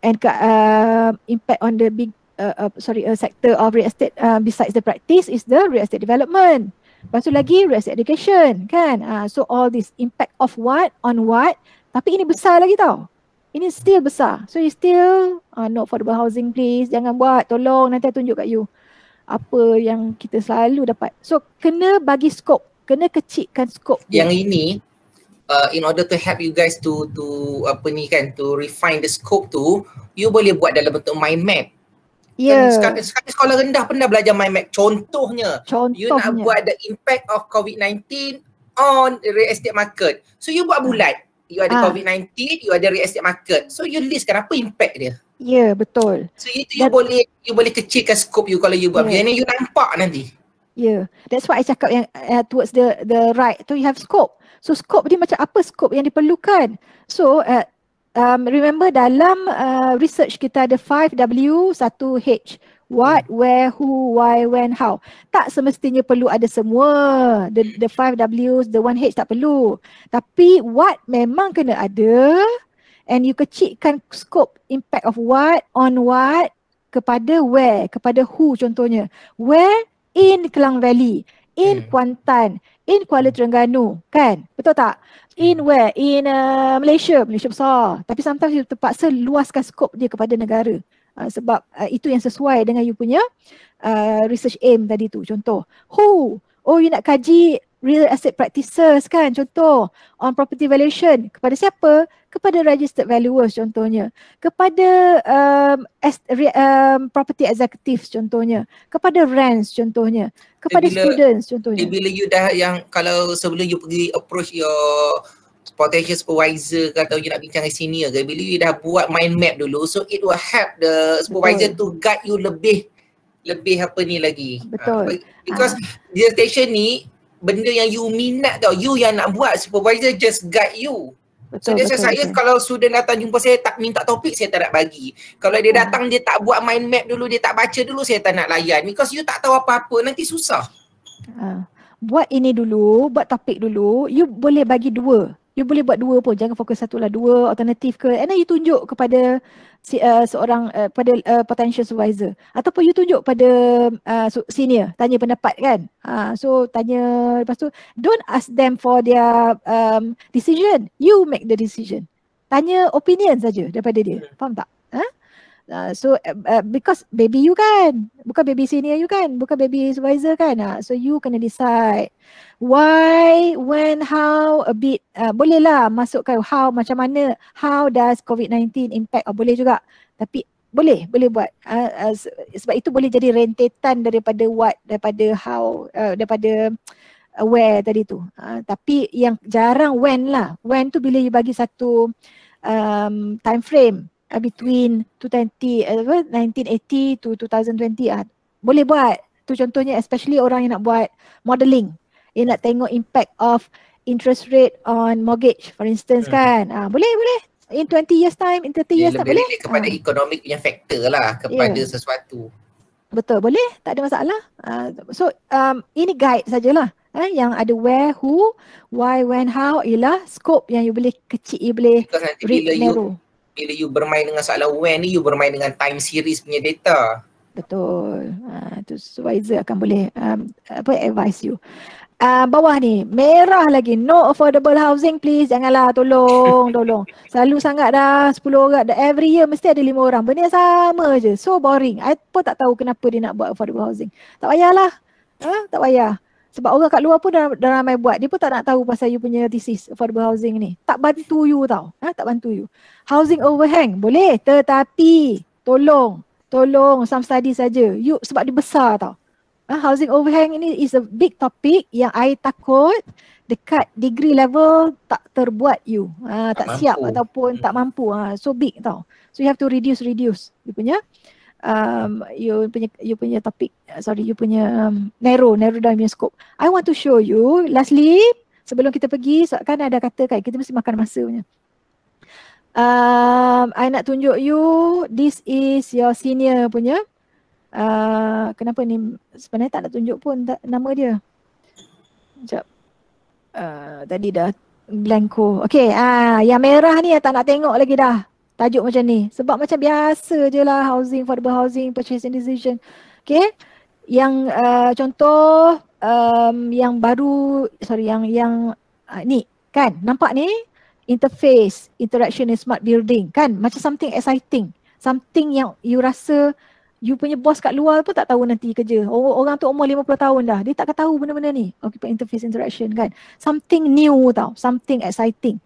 And ke, uh, impact on the big uh, uh, sorry a sector of real estate uh, besides the practice is the real estate development. Lepas tu lagi real estate education kan. Uh, so all this impact of what on what. Tapi ini besar lagi tau. Ini still besar. So you still uh, not affordable housing please. Jangan buat tolong nanti I tunjuk kat you. Apa yang kita selalu dapat. So kena bagi scope. Kena kecikkan scope. Yang ini Uh, in order to help you guys to to apa ni kan to refine the scope tu you boleh buat dalam bentuk mind map Yeah. Kan ya. sekali sekolah rendah pun dah belajar mind map. Contohnya, Contohnya, you nak buat the impact of COVID-19 on the real estate market. So you buat bulat. You ada ha. Ah. COVID-19, you ada real estate market. So you list listkan apa impact dia. Ya, yeah, betul. So itu That... you boleh you boleh kecilkan scope you kalau you buat. Yeah. Ini you nampak nanti. Ya. Yeah. That's why I cakap yang uh, towards the the right tu you have scope. So scope dia macam apa scope yang diperlukan. So uh, um, remember dalam uh, research kita ada 5W 1H what hmm. where who why when how tak semestinya perlu ada semua the the 5W the 1H tak perlu tapi what memang kena ada and you kecikkan scope impact of what on what kepada where kepada who contohnya where in Kelang Valley in yeah. Hmm. Kuantan in Kuala hmm. Terengganu kan betul tak In where? In uh, Malaysia. Malaysia besar. Tapi sometimes you terpaksa luaskan skop dia kepada negara. Uh, sebab uh, itu yang sesuai dengan you punya uh, research aim tadi tu. Contoh, who? Oh you nak kaji real asset practices kan contoh on property valuation kepada siapa kepada registered valuers contohnya kepada um, as, um property executives contohnya kepada rents contohnya kepada eh, bila, students contohnya eh, bila you dah yang kalau sebelum you pergi approach your potential supervisor kata you nak bincang dengan senior ke bila you dah buat mind map dulu so it will help the supervisor Betul. to guide you lebih lebih apa ni lagi betul uh, because uh. dissertation ni benda yang you minat tau. You yang nak buat. Supervisor just guide you. Betul, so betul, betul, saya kalau student datang jumpa saya tak minta topik saya tak nak bagi. Kalau dia hmm. datang hmm. dia tak buat mind map dulu, dia tak baca dulu saya tak nak layan. Because you tak tahu apa-apa nanti susah. Uh, buat ini dulu, buat topik dulu. You boleh bagi dua. You boleh buat dua pun. Jangan fokus satu lah. Dua alternatif ke. And then you tunjuk kepada si, uh, seorang uh, pada uh, potential supervisor ataupun you tunjuk pada uh, senior tanya pendapat kan uh, so tanya lepas tu don't ask them for their um, decision you make the decision tanya opinion saja daripada dia faham tak huh? Ha? Uh, so uh, because baby you kan bukan baby senior you kan bukan baby supervisor kan uh, so you kena decide why when how a bit uh, boleh lah masukkan how macam mana how does covid-19 impact oh, boleh juga tapi boleh boleh buat uh, uh, sebab itu boleh jadi rentetan daripada what daripada how uh, daripada where tadi tu uh, tapi yang jarang when lah when tu bila you bagi satu um, time frame uh, between 2020 uh, 1980 to 2020 uh, ah, boleh buat tu contohnya especially orang yang nak buat modelling, yang nak tengok impact of interest rate on mortgage for instance hmm. kan uh, boleh boleh in 20 years time in 30 ya, years yeah, time boleh kepada uh. economic punya factor lah kepada yeah. sesuatu betul boleh tak ada masalah uh, so um, ini guide sajalah Eh, yang ada where, who, why, when, how ialah scope yang you boleh kecil, you boleh read narrow bila you bermain dengan soalan when ni you bermain dengan time series punya data betul itu ha, uh, supervisor akan boleh um, apa advice you Uh, bawah ni merah lagi no affordable housing please janganlah tolong tolong selalu sangat dah sepuluh, orang every year mesti ada lima orang benda sama je so boring I pun tak tahu kenapa dia nak buat affordable housing tak payahlah huh? Ha? tak payah sebab orang kat luar pun dah, dah ramai buat. Dia pun tak nak tahu pasal you punya thesis affordable housing ni. Tak bantu you tau. Ha? Tak bantu you. Housing overhang boleh tetapi tolong. Tolong some study saja. You sebab dia besar tau. Ha? Housing overhang ni is a big topic yang I takut dekat degree level tak terbuat you. Ha, tak, tak siap ataupun hmm. tak mampu. Ha, so big tau. So you have to reduce, reduce. You punya um, you punya you punya topik uh, sorry you punya um, narrow narrow dalam your scope I want to show you lastly sebelum kita pergi so kan ada kata kan kita mesti makan masa punya um, I nak tunjuk you this is your senior punya uh, kenapa ni sebenarnya tak nak tunjuk pun tak, nama dia sekejap uh, tadi dah blanko okay uh, yang merah ni tak nak tengok lagi dah tajuk macam ni. Sebab macam biasa je lah housing, affordable housing, purchasing decision. Okay. Yang uh, contoh um, yang baru, sorry, yang yang uh, ni kan nampak ni interface, interaction in smart building kan macam something exciting. Something yang you rasa you punya bos kat luar pun tak tahu nanti kerja. Orang tu umur 50 tahun dah. Dia tak tahu benda-benda ni. Occupant interface interaction kan. Something new tau. Something exciting.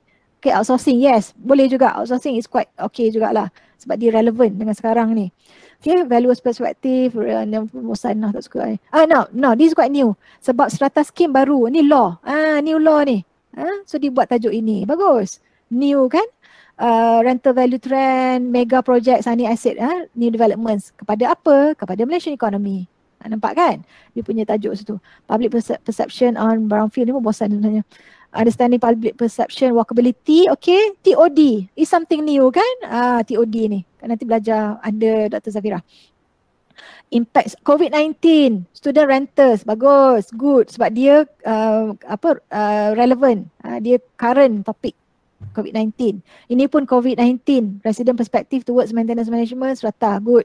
Okay, outsourcing, yes. Boleh juga. Outsourcing is quite okay jugalah. Sebab dia relevant dengan sekarang ni. Okay, values perspective, uh, ni pemusan lah tak Ah, no, no, this is quite new. Sebab strata skim baru. Ni law. Ah, new law ni. Ah, so, dia buat tajuk ini. Bagus. New kan? Uh, rental value trend, mega project, sunny asset, ha? Ah, new developments. Kepada apa? Kepada Malaysian economy. Ah, nampak kan? Dia punya tajuk situ. Public perception on brownfield ni pun bosan. Nanya understanding public perception, walkability, okay, TOD is something new kan? Ah, TOD ni. Kan nanti belajar under Dr. Zafira. Impact COVID-19, student renters, bagus, good sebab dia uh, apa uh, relevant, uh, dia current topic COVID-19. Ini pun COVID-19, resident perspective towards maintenance management, serata, good.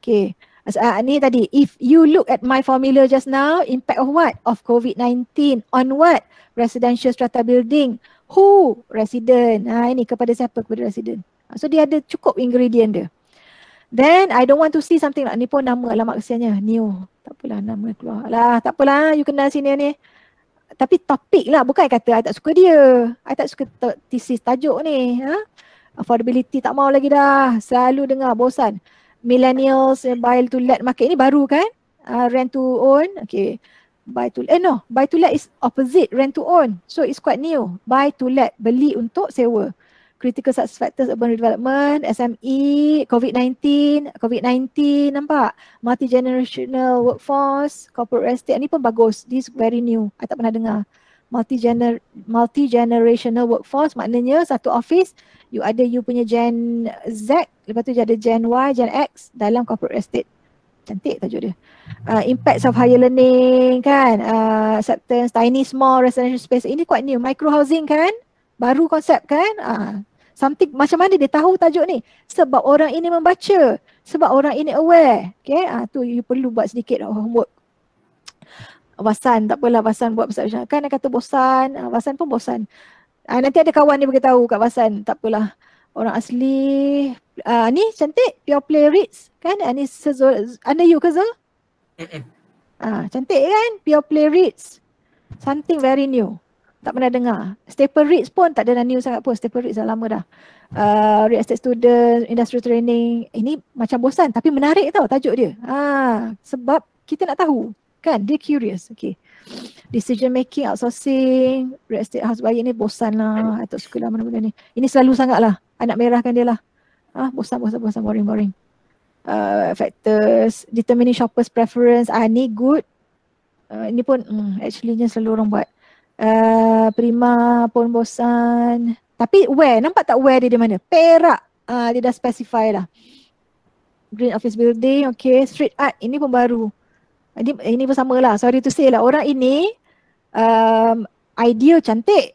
Okay, uh, ni tadi if you look at my formula just now impact of what of covid-19 on what residential strata building who resident ha ini kepada siapa kepada resident ha, so dia ada cukup ingredient dia then i don't want to see something like ni pun nama alamat kesiannya new tak apalah nama keluar lah tak apalah you kenal sini ni tapi topik lah bukan I kata I tak suka dia. I tak suka t- thesis tajuk ni. Ha? Affordability tak mau lagi dah. Selalu dengar bosan millennials yang eh, buy to let market ni baru kan uh, rent to own okay buy to eh no buy to let is opposite rent to own so it's quite new buy to let beli untuk sewa critical success factors urban development, SME COVID-19 COVID-19 nampak multi generational workforce corporate real estate ni pun bagus this very new I tak pernah dengar multi gener multi generational workforce maknanya satu office you ada you punya gen Z, lepas tu ada gen Y, gen X dalam corporate estate. Cantik tajuk dia. Uh, impacts of higher learning kan, uh, acceptance, tiny small residential space. Ini quite new, micro housing kan, baru konsep kan. Uh, something macam mana dia tahu tajuk ni? Sebab orang ini membaca, sebab orang ini aware. Okay, uh, tu you perlu buat sedikit homework. Basan, tak apalah Basan buat pasal macam kan dia kata bosan, Basan ah, pun bosan. Uh, nanti ada kawan ni beritahu kat Basan. Tak apalah. Orang asli. Uh, ni cantik. Pure Play Reads. Kan? Uh, ni Sezul. Under you ke Zul? Ah, cantik kan? Pure Play Reads. Something very new. Tak pernah dengar. Staple Reads pun tak ada new sangat pun. Staple Reads dah lama dah. Uh, real estate student, industrial training. Ini eh, macam bosan tapi menarik tau tajuk dia. Ah, sebab kita nak tahu. Kan? Dia curious. Okay decision making, outsourcing, real estate house buyer ni bosan lah. I tak suka lah mana-mana ni. Ini selalu sangat lah. I nak merahkan dia lah. Ah, bosan, bosan, bosan, boring, boring. Uh, factors, determining shopper's preference. Ah, ni good. Uh, ini pun mm, actually ni selalu orang buat. Uh, prima pun bosan. Tapi where, nampak tak where dia di mana? Perak. Uh, dia dah specify lah. Green office building, okay. Street art, ini pun baru ini ini pun lah. sorry to say lah orang ini um, idea cantik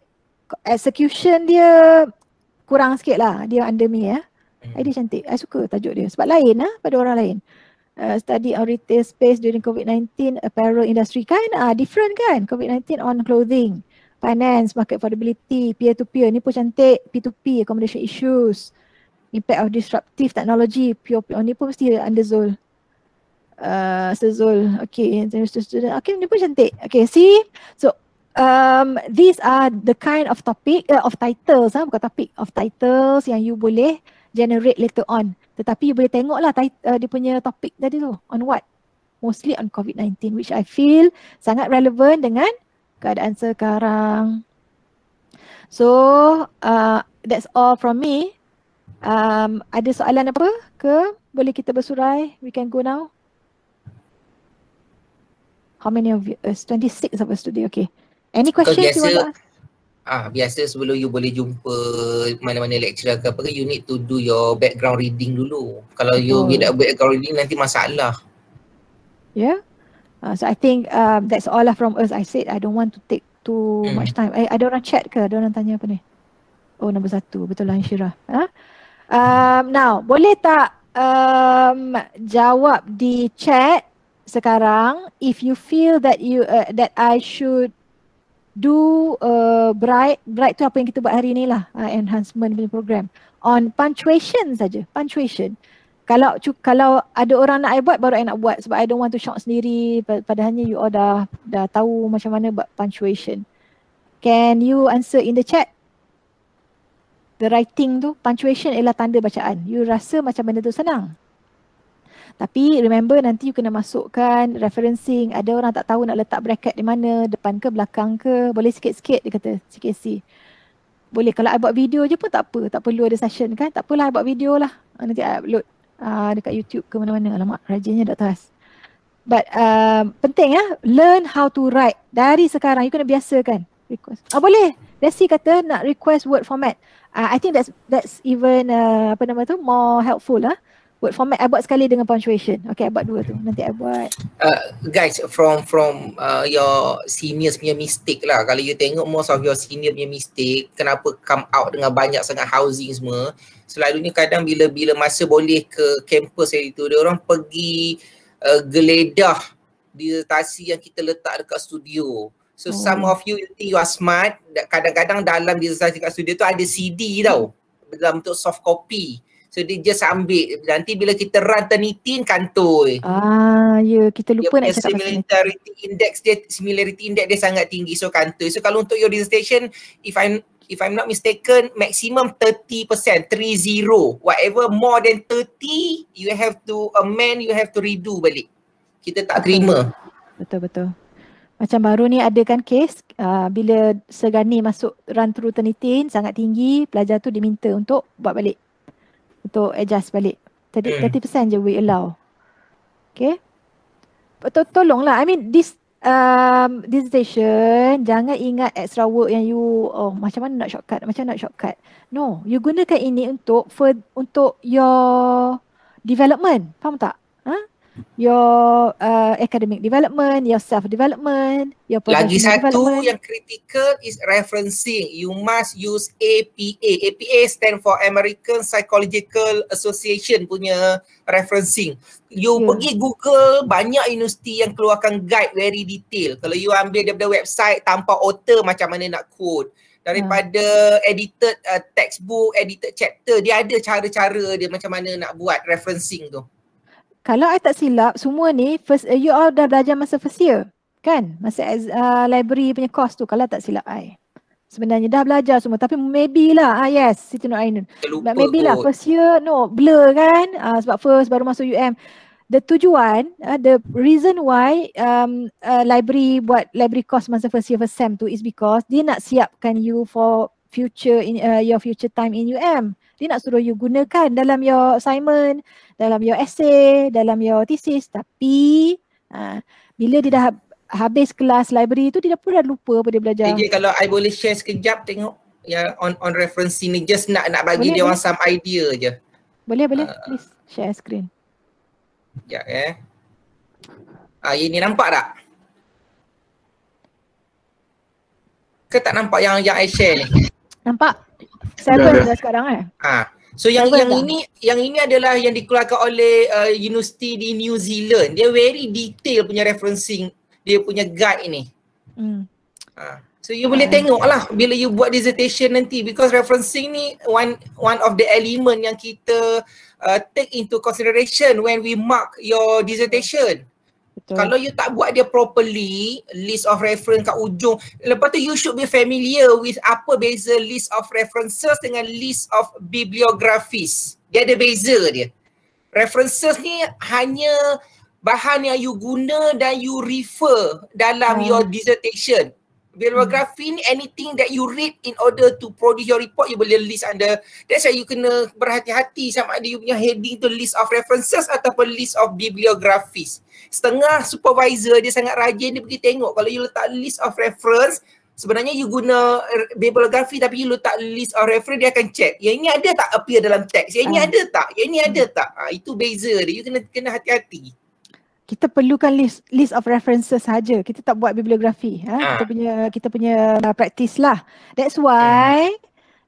execution dia kurang sikit lah dia under me ya eh. Hmm. idea cantik I suka tajuk dia sebab lain lah pada orang lain uh, study on retail space during COVID-19 apparel industry kan ah uh, different kan COVID-19 on clothing finance market affordability peer to peer ni pun cantik P2P accommodation issues impact of disruptive technology pure oh, ni pun mesti under zone. Uh, Sezul. Okay, student. Okay, dia pun cantik. Okay, see? So, um, these are the kind of topic, uh, of titles, huh? Ah, bukan topic, of titles yang you boleh generate later on. Tetapi you boleh tengoklah uh, dia punya topik tadi tu. On what? Mostly on COVID-19, which I feel sangat relevant dengan keadaan sekarang. So, uh, that's all from me. Um, ada soalan apa ke? Boleh kita bersurai? We can go now. How many of you? Uh, 26 of us today. Okay. Any questions biasa, you want to ask? Ah, biasa sebelum you boleh jumpa mana-mana lecturer ke apa ke, you need to do your background reading dulu. Kalau you oh. without background reading, nanti masalah. Yeah. Ya. Uh, so I think um, that's all lah from us. I said I don't want to take too hmm. much time. I, I don't want chat ke? don't orang tanya apa ni? Oh, nombor satu. Betul lah, Syirah. Huh? Ha? Um, now, boleh tak um, jawab di chat sekarang if you feel that you uh, that I should do uh, bright bright tu apa yang kita buat hari ni lah uh, enhancement punya program on punctuation saja punctuation kalau kalau ada orang nak I buat baru I nak buat sebab I don't want to shock sendiri padahalnya you all dah dah tahu macam mana buat punctuation can you answer in the chat the writing tu punctuation ialah tanda bacaan you rasa macam benda tu senang tapi remember nanti you kena masukkan referencing. Ada orang tak tahu nak letak bracket di mana, depan ke belakang ke. Boleh sikit-sikit dia kata CKC. Boleh kalau I buat video je pun tak apa. Tak perlu ada session kan. Tak apalah I buat video lah. Ah, nanti I upload uh, dekat YouTube ke mana-mana. Alamak rajinnya Dr. Has. But uh, penting ya. Eh? Learn how to write. Dari sekarang you kena biasakan. Request. Ah, boleh. Desi kata nak request word format. Uh, I think that's that's even uh, apa nama tu more helpful lah. Eh? word format I buat sekali dengan punctuation. Okay, I buat dua tu. Nanti I buat. Uh, guys, from from uh, your seniors punya mistake lah. Kalau you tengok most of your senior punya mistake, kenapa come out dengan banyak sangat housing semua. Selalu ni kadang bila-bila masa boleh ke campus hari tu, dia orang pergi uh, geledah disertasi yang kita letak dekat studio. So oh. some of you, you think you are smart. Kadang-kadang dalam disertasi dekat studio tu ada CD tau. Dalam bentuk soft copy. So dia just ambil nanti bila kita run ternitin kantoi. Ah ya yeah. kita lupa dia nak cakap similarity ini. index dia similarity index dia sangat tinggi so kantoi. So kalau untuk your dissertation if I'm if I'm not mistaken maximum 30% 30 whatever more than 30 you have to amend you have to redo balik. Kita tak betul. terima. Betul betul. Macam baru ni ada kan kes uh, bila segani masuk run through ternitin sangat tinggi pelajar tu diminta untuk buat balik untuk adjust balik. Tadi tadi 30% je we allow. Okay. To- tolonglah. I mean this um, decision jangan ingat extra work yang you oh macam mana nak shortcut macam nak shortcut no you gunakan ini untuk for, untuk your development faham tak your uh, academic development, your self development, your professional Lagi satu development. yang critical is referencing. You must use APA. APA stand for American Psychological Association punya referencing. You hmm. pergi Google, banyak universiti yang keluarkan guide very detail. Kalau you ambil daripada website tanpa author macam mana nak quote daripada hmm. edited uh, textbook, edited chapter, dia ada cara-cara dia macam mana nak buat referencing tu. Hmm kalau I tak silap semua ni first uh, you all dah belajar masa first year kan masa uh, library punya course tu kalau tak silap I sebenarnya dah belajar semua tapi maybe lah ah yes Siti Nur Ainun but maybe lah first year no blur kan uh, sebab first baru masuk UM the tujuan uh, the reason why um, uh, library buat library course masa first year first sem tu is because dia nak siapkan you for future in uh, your future time in UM dia nak suruh you gunakan dalam your assignment, dalam your essay, dalam your thesis tapi uh, bila dia dah habis kelas library tu dia pun dah lupa apa dia belajar. Jadi kalau I boleh share sekejap tengok ya yeah, on on reference sini just nak nak bagi boleh, dia orang some idea je. Boleh boleh uh, please share screen. Ya eh. Ah ini nampak tak? Ke tak nampak yang yang I share ni? Nampak. Seven dah, dah. sekarang eh. Ah. Ha. So yang Seven yang dah. ini yang ini adalah yang dikeluarkan oleh uh, universiti di New Zealand. Dia very detail punya referencing dia punya guide ini. Hmm. Ha. So you boleh tengok lah bila you buat dissertation nanti because referencing ni one one of the element yang kita uh, take into consideration when we mark your dissertation. Betul. Kalau you tak buat dia properly, list of reference kat ujung, lepas tu you should be familiar with apa beza list of references dengan list of bibliographies. Dia ada beza dia. References ni hanya bahan yang you guna dan you refer dalam hmm. your dissertation. Bibliography hmm. ni anything that you read in order to produce your report, you boleh list under. That's why you kena berhati-hati sama ada you punya heading tu list of references ataupun list of bibliographies setengah supervisor dia sangat rajin dia pergi tengok kalau you letak list of reference sebenarnya you guna bibliography tapi you letak list of reference dia akan check yang ini ada tak appear dalam teks yang ini ah. ada tak yang ini ada tak ha, itu beza dia you kena kena hati-hati kita perlukan list list of references saja kita tak buat bibliografi ha? ha. kita punya kita punya uh, practice lah that's why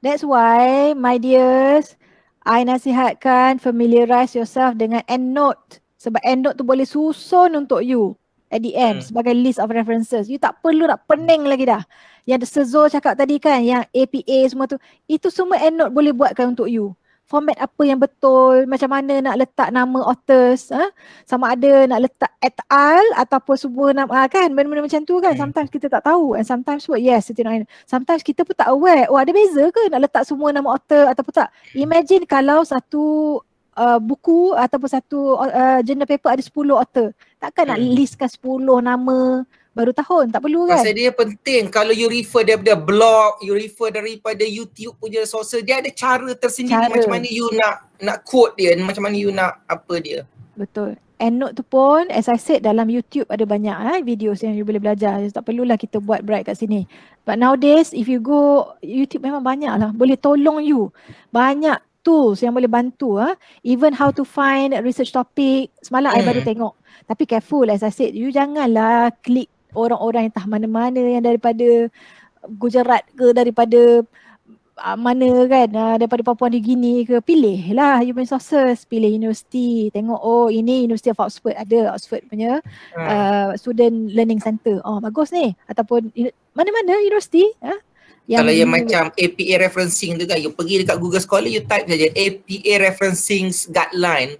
that's why my dears I nasihatkan familiarize yourself dengan endnote sebab endnote tu boleh susun untuk you at the end hmm. sebagai list of references. You tak perlu nak pening lagi dah. Yang sezo cakap tadi kan, yang APA semua tu, itu semua endnote boleh buatkan untuk you. Format apa yang betul, macam mana nak letak nama authors, ha? sama ada nak letak et al ataupun semua nama ha, kan, benda-benda macam tu kan. Hmm. Sometimes kita tak tahu and sometimes what yes, you know, sometimes kita pun tak aware, oh ada beza ke nak letak semua nama author ataupun tak. Hmm. Imagine kalau satu uh, buku ataupun satu uh, journal paper ada 10 author. Takkan hmm. nak listkan 10 nama baru tahun tak perlu kan? Pasal dia penting kalau you refer daripada blog, you refer daripada YouTube punya sosial, dia ada cara tersendiri cara. macam mana you nak nak quote dia, macam mana you nak apa dia. Betul. And note tu pun as I said dalam YouTube ada banyak eh, video yang you boleh belajar. Jadi, tak perlulah kita buat break kat sini. But nowadays if you go YouTube memang banyak lah. Boleh tolong you. Banyak tools yang boleh bantu ah ha? even how to find research topic semalam mm. I baru hmm. tengok tapi careful as i said you janganlah klik orang-orang yang tah mana-mana yang daripada Gujarat ke daripada uh, mana kan uh, daripada Papua New Guinea ke pilih lah you punya sources pilih universiti tengok oh ini University of Oxford ada Oxford punya uh, student learning center oh bagus ni ataupun mana-mana universiti ha? yang kalau yang macam APA referencing juga kan, you pergi dekat Google Scholar you type saja APA referencing guideline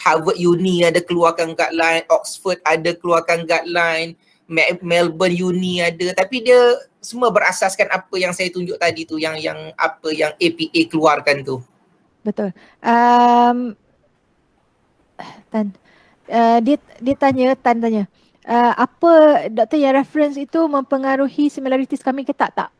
Harvard Uni ada keluarkan guideline Oxford ada keluarkan guideline Melbourne Uni ada tapi dia semua berasaskan apa yang saya tunjuk tadi tu yang yang apa yang APA keluarkan tu betul um tan uh, dia dia tanya tan tanya uh, apa doktor yang reference itu mempengaruhi similarities kami ke tak tak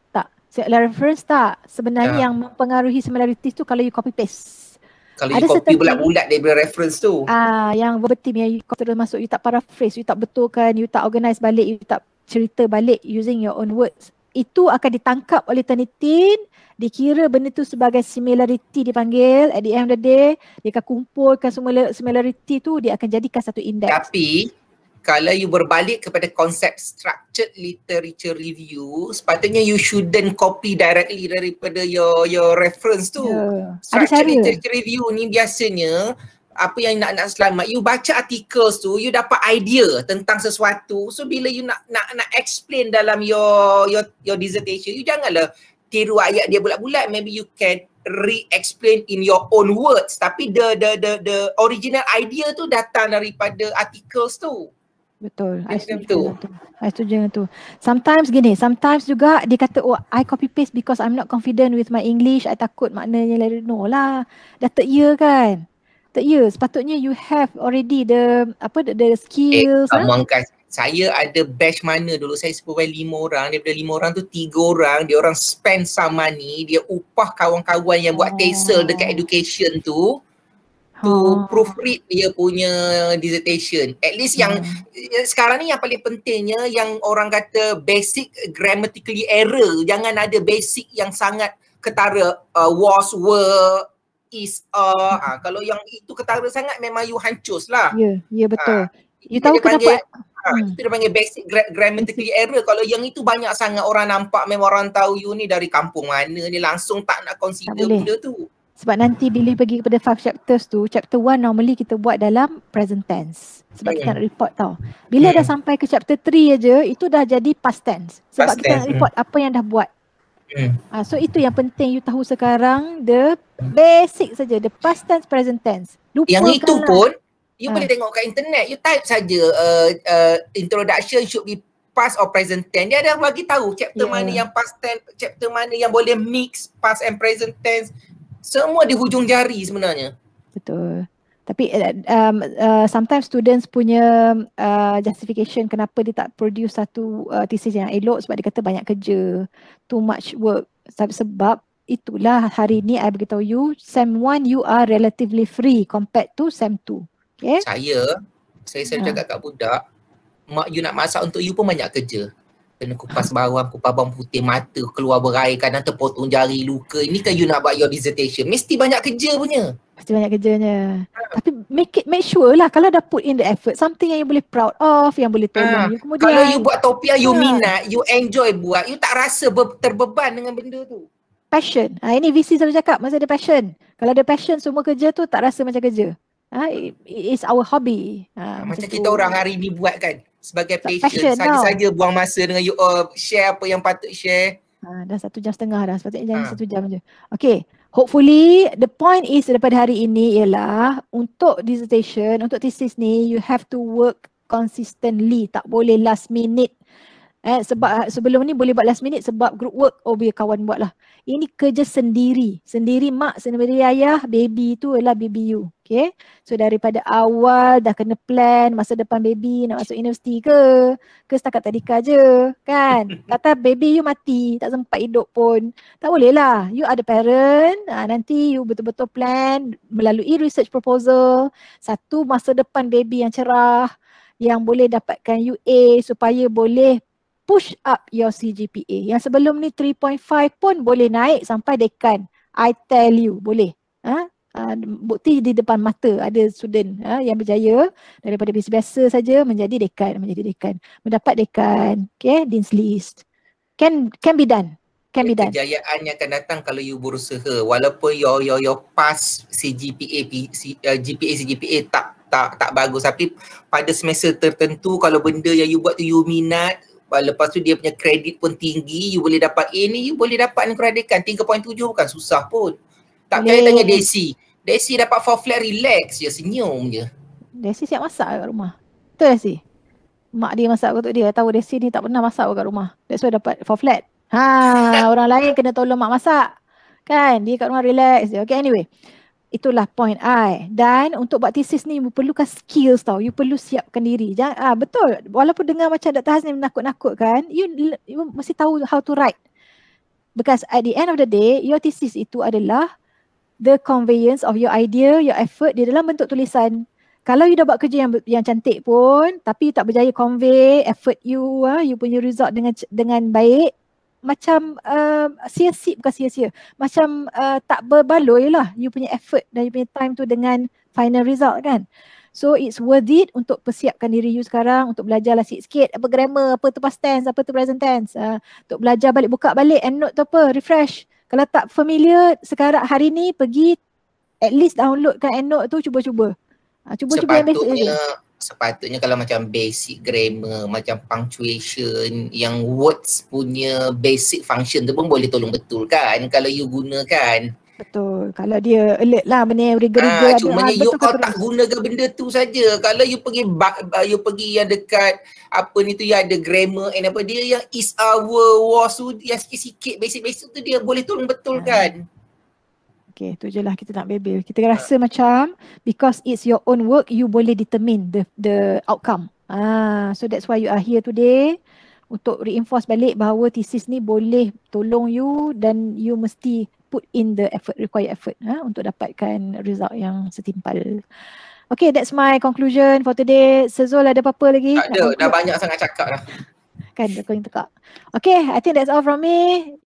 Sekolah reference tak? Sebenarnya ya. yang mempengaruhi similarity tu kalau you copy paste. Kalau ada you copy bulat-bulat daripada reference tu. Ah, uh, yang verbatim yang you terus masuk, you tak paraphrase, you tak betulkan, you tak organize balik, you tak cerita balik using your own words. Itu akan ditangkap oleh Turnitin, dikira benda tu sebagai similarity dipanggil at the end of the day, dia akan kumpulkan semua similarity tu, dia akan jadikan satu index. Tapi, kalau you berbalik kepada konsep structured literature review sepatutnya you shouldn't copy directly daripada your your reference tu yeah. structured literature review ni biasanya apa yang nak nak selamat you baca artikel tu you dapat idea tentang sesuatu so bila you nak nak nak explain dalam your your your dissertation you janganlah tiru ayat dia bulat-bulat maybe you can re-explain in your own words tapi the the the the original idea tu datang daripada articles tu Betul. I setuju, I setuju dengan tu. Sometimes gini, sometimes juga dia kata, oh, I copy paste because I'm not confident with my English. I takut maknanya lari no lah. Dah third year kan? Third year. Sepatutnya you have already the apa the, the skills. Eh, ha? Saya ada batch mana dulu saya supervise lima orang daripada lima orang tu tiga orang dia orang spend some money dia upah kawan-kawan yang buat oh. tesel dekat education tu to oh. proofread dia punya dissertation. At least yang hmm. sekarang ni yang paling pentingnya yang orang kata basic grammatically error. Jangan ada basic yang sangat ketara uh, was, were, is, uh, hmm. uh, kalau yang itu ketara sangat memang you hancus lah. Ya, yeah, yeah, betul. Uh, you tahu kenapa? Panggil, ha, hmm. uh, itu dia panggil basic gra- grammatically error. Kalau yang itu banyak sangat orang nampak memang orang tahu you ni dari kampung mana ni langsung tak nak consider tak benda tu. Sebab nanti bila pergi kepada five chapters tu, chapter one normally kita buat dalam present tense. Sebab kita hmm. nak report tau. Bila hmm. dah sampai ke chapter three aja, itu dah jadi past tense. Sebab kita nak report apa yang dah buat. Hmm. Ah, so itu yang penting you tahu sekarang, the basic saja, the past tense, present tense. Lupakan yang itu pun, you uh. boleh tengok kat internet, you type saja uh, uh, introduction should be past or present tense. Dia ada bagi tahu chapter yeah. mana yang past tense, chapter mana yang boleh mix past and present tense. Semua di hujung jari sebenarnya. Betul. Tapi eh, um, uh, sometimes students punya uh, justification kenapa dia tak produce satu uh, thesis yang elok sebab dia kata banyak kerja, too much work. Sebab itulah hari ni I beritahu you, sem 1 you are relatively free compared to sem 2. Okay? Saya, saya selalu ha. cakap kat budak, mak you nak masak untuk you pun banyak kerja kena kupas bawang, kupas bawang putih, mata keluar berair, kadang terpotong jari, luka. Ini kan you nak buat your dissertation. Mesti banyak kerja punya. Mesti banyak kerjanya. Hmm. Tapi make it, make sure lah kalau dah put in the effort, something yang you boleh proud of, yang boleh tolong hmm. you. Kemudian, kalau you buat Topia, you yeah. minat, you enjoy buat, you tak rasa ber- terbeban dengan benda tu. Passion. Ha, ini VC selalu cakap, masa ada passion. Kalau ada passion, semua kerja tu tak rasa macam kerja. Ha, it it's our hobby uh, macam, macam kita orang hari ni buat kan sebagai passion saja-saja buang masa dengan you all uh, share apa yang patut share Uh, dah satu jam setengah dah. Sepatutnya jangan uh. satu jam je. Okay. Hopefully, the point is daripada hari ini ialah untuk dissertation, untuk thesis ni, you have to work consistently. Tak boleh last minute. Eh, sebab eh, sebelum ni boleh buat last minute sebab group work oh biar kawan buat lah. Ini kerja sendiri. Sendiri mak, sendiri ayah, baby tu ialah baby you. Okay. So daripada awal dah kena plan masa depan baby nak masuk universiti ke? Ke setakat tadika je? Kan? Kata baby you mati, tak sempat hidup pun. Tak boleh lah. You ada parent, ha, nanti you betul-betul plan melalui research proposal. Satu masa depan baby yang cerah yang boleh dapatkan UA supaya boleh push up your CGPA. Yang sebelum ni 3.5 pun boleh naik sampai dekan. I tell you, boleh. Ha? Ah, bukti di depan mata ada student uh, yang berjaya daripada biasa-biasa saja menjadi dekan menjadi dekan mendapat dekan okay dean's list can can be done can be done. Kejayaan yang akan datang kalau you berusaha walaupun your your your pass CGPA eh, GPA CGPA tak tak tak bagus tapi pada semester tertentu kalau benda yang you buat tu you minat lepas tu dia punya kredit pun tinggi you boleh dapat A ni you boleh dapat ni kerajaan 3.7 bukan susah pun. Tak kaya tanya Desi. Desi dapat four flat relax je, senyum je. Desi siap masak kat rumah. Betul Desi? Mak dia masak untuk dia. Tahu Desi ni tak pernah masak kat rumah. That's why dapat four flat. Ha, orang lain kena tolong mak masak. Kan? Dia kat rumah relax je. Okay, anyway. Itulah point I. Dan untuk buat thesis ni, you perlukan skills tau. You perlu siapkan diri. Jangan, ah, betul. Walaupun dengar macam Dr. Hazni menakut-nakut kan, you, you mesti tahu how to write. Because at the end of the day, your thesis itu adalah the conveyance of your idea, your effort di dalam bentuk tulisan. Kalau you dah buat kerja yang yang cantik pun tapi you tak berjaya convey effort you, uh, you punya result dengan dengan baik, macam uh, sia-sia bukan sia-sia. Macam uh, tak berbaloi lah you punya effort dan you punya time tu dengan final result kan. So it's worth it untuk persiapkan diri you sekarang untuk belajar lah sikit-sikit apa grammar, apa tu past tense, apa tu present tense. Uh, untuk belajar balik, buka balik end note tu apa, refresh. Kalau tak familiar sekarang hari ni pergi at least downloadkan EndNote tu cuba-cuba. Ha, cuba-cuba yang basic ni. Sepatutnya kalau macam basic grammar, macam punctuation, yang words punya basic function tu pun boleh tolong betulkan kalau you gunakan. Betul. Kalau dia alert lah benda yang rigor-rigor. Ha, ah, cuma ni you kau tak terus. gunakan benda tu saja. Kalau you pergi you pergi yang dekat apa ni tu yang ada grammar and apa dia yang is our was tu yang sikit-sikit basic-basic tu dia boleh tolong betulkan. Ha. Ah. Okay, tu je lah kita nak bebel. Kita rasa ah. macam because it's your own work, you boleh determine the the outcome. Ah, so that's why you are here today untuk reinforce balik bahawa thesis ni boleh tolong you dan you mesti put in the effort required effort ha, untuk dapatkan result yang setimpal. Okay, that's my conclusion for today. Sezol ada apa-apa lagi? Tak ada, dah banyak sangat cakap dah. Kan, dah kering tekak. Okay, I think that's all from me.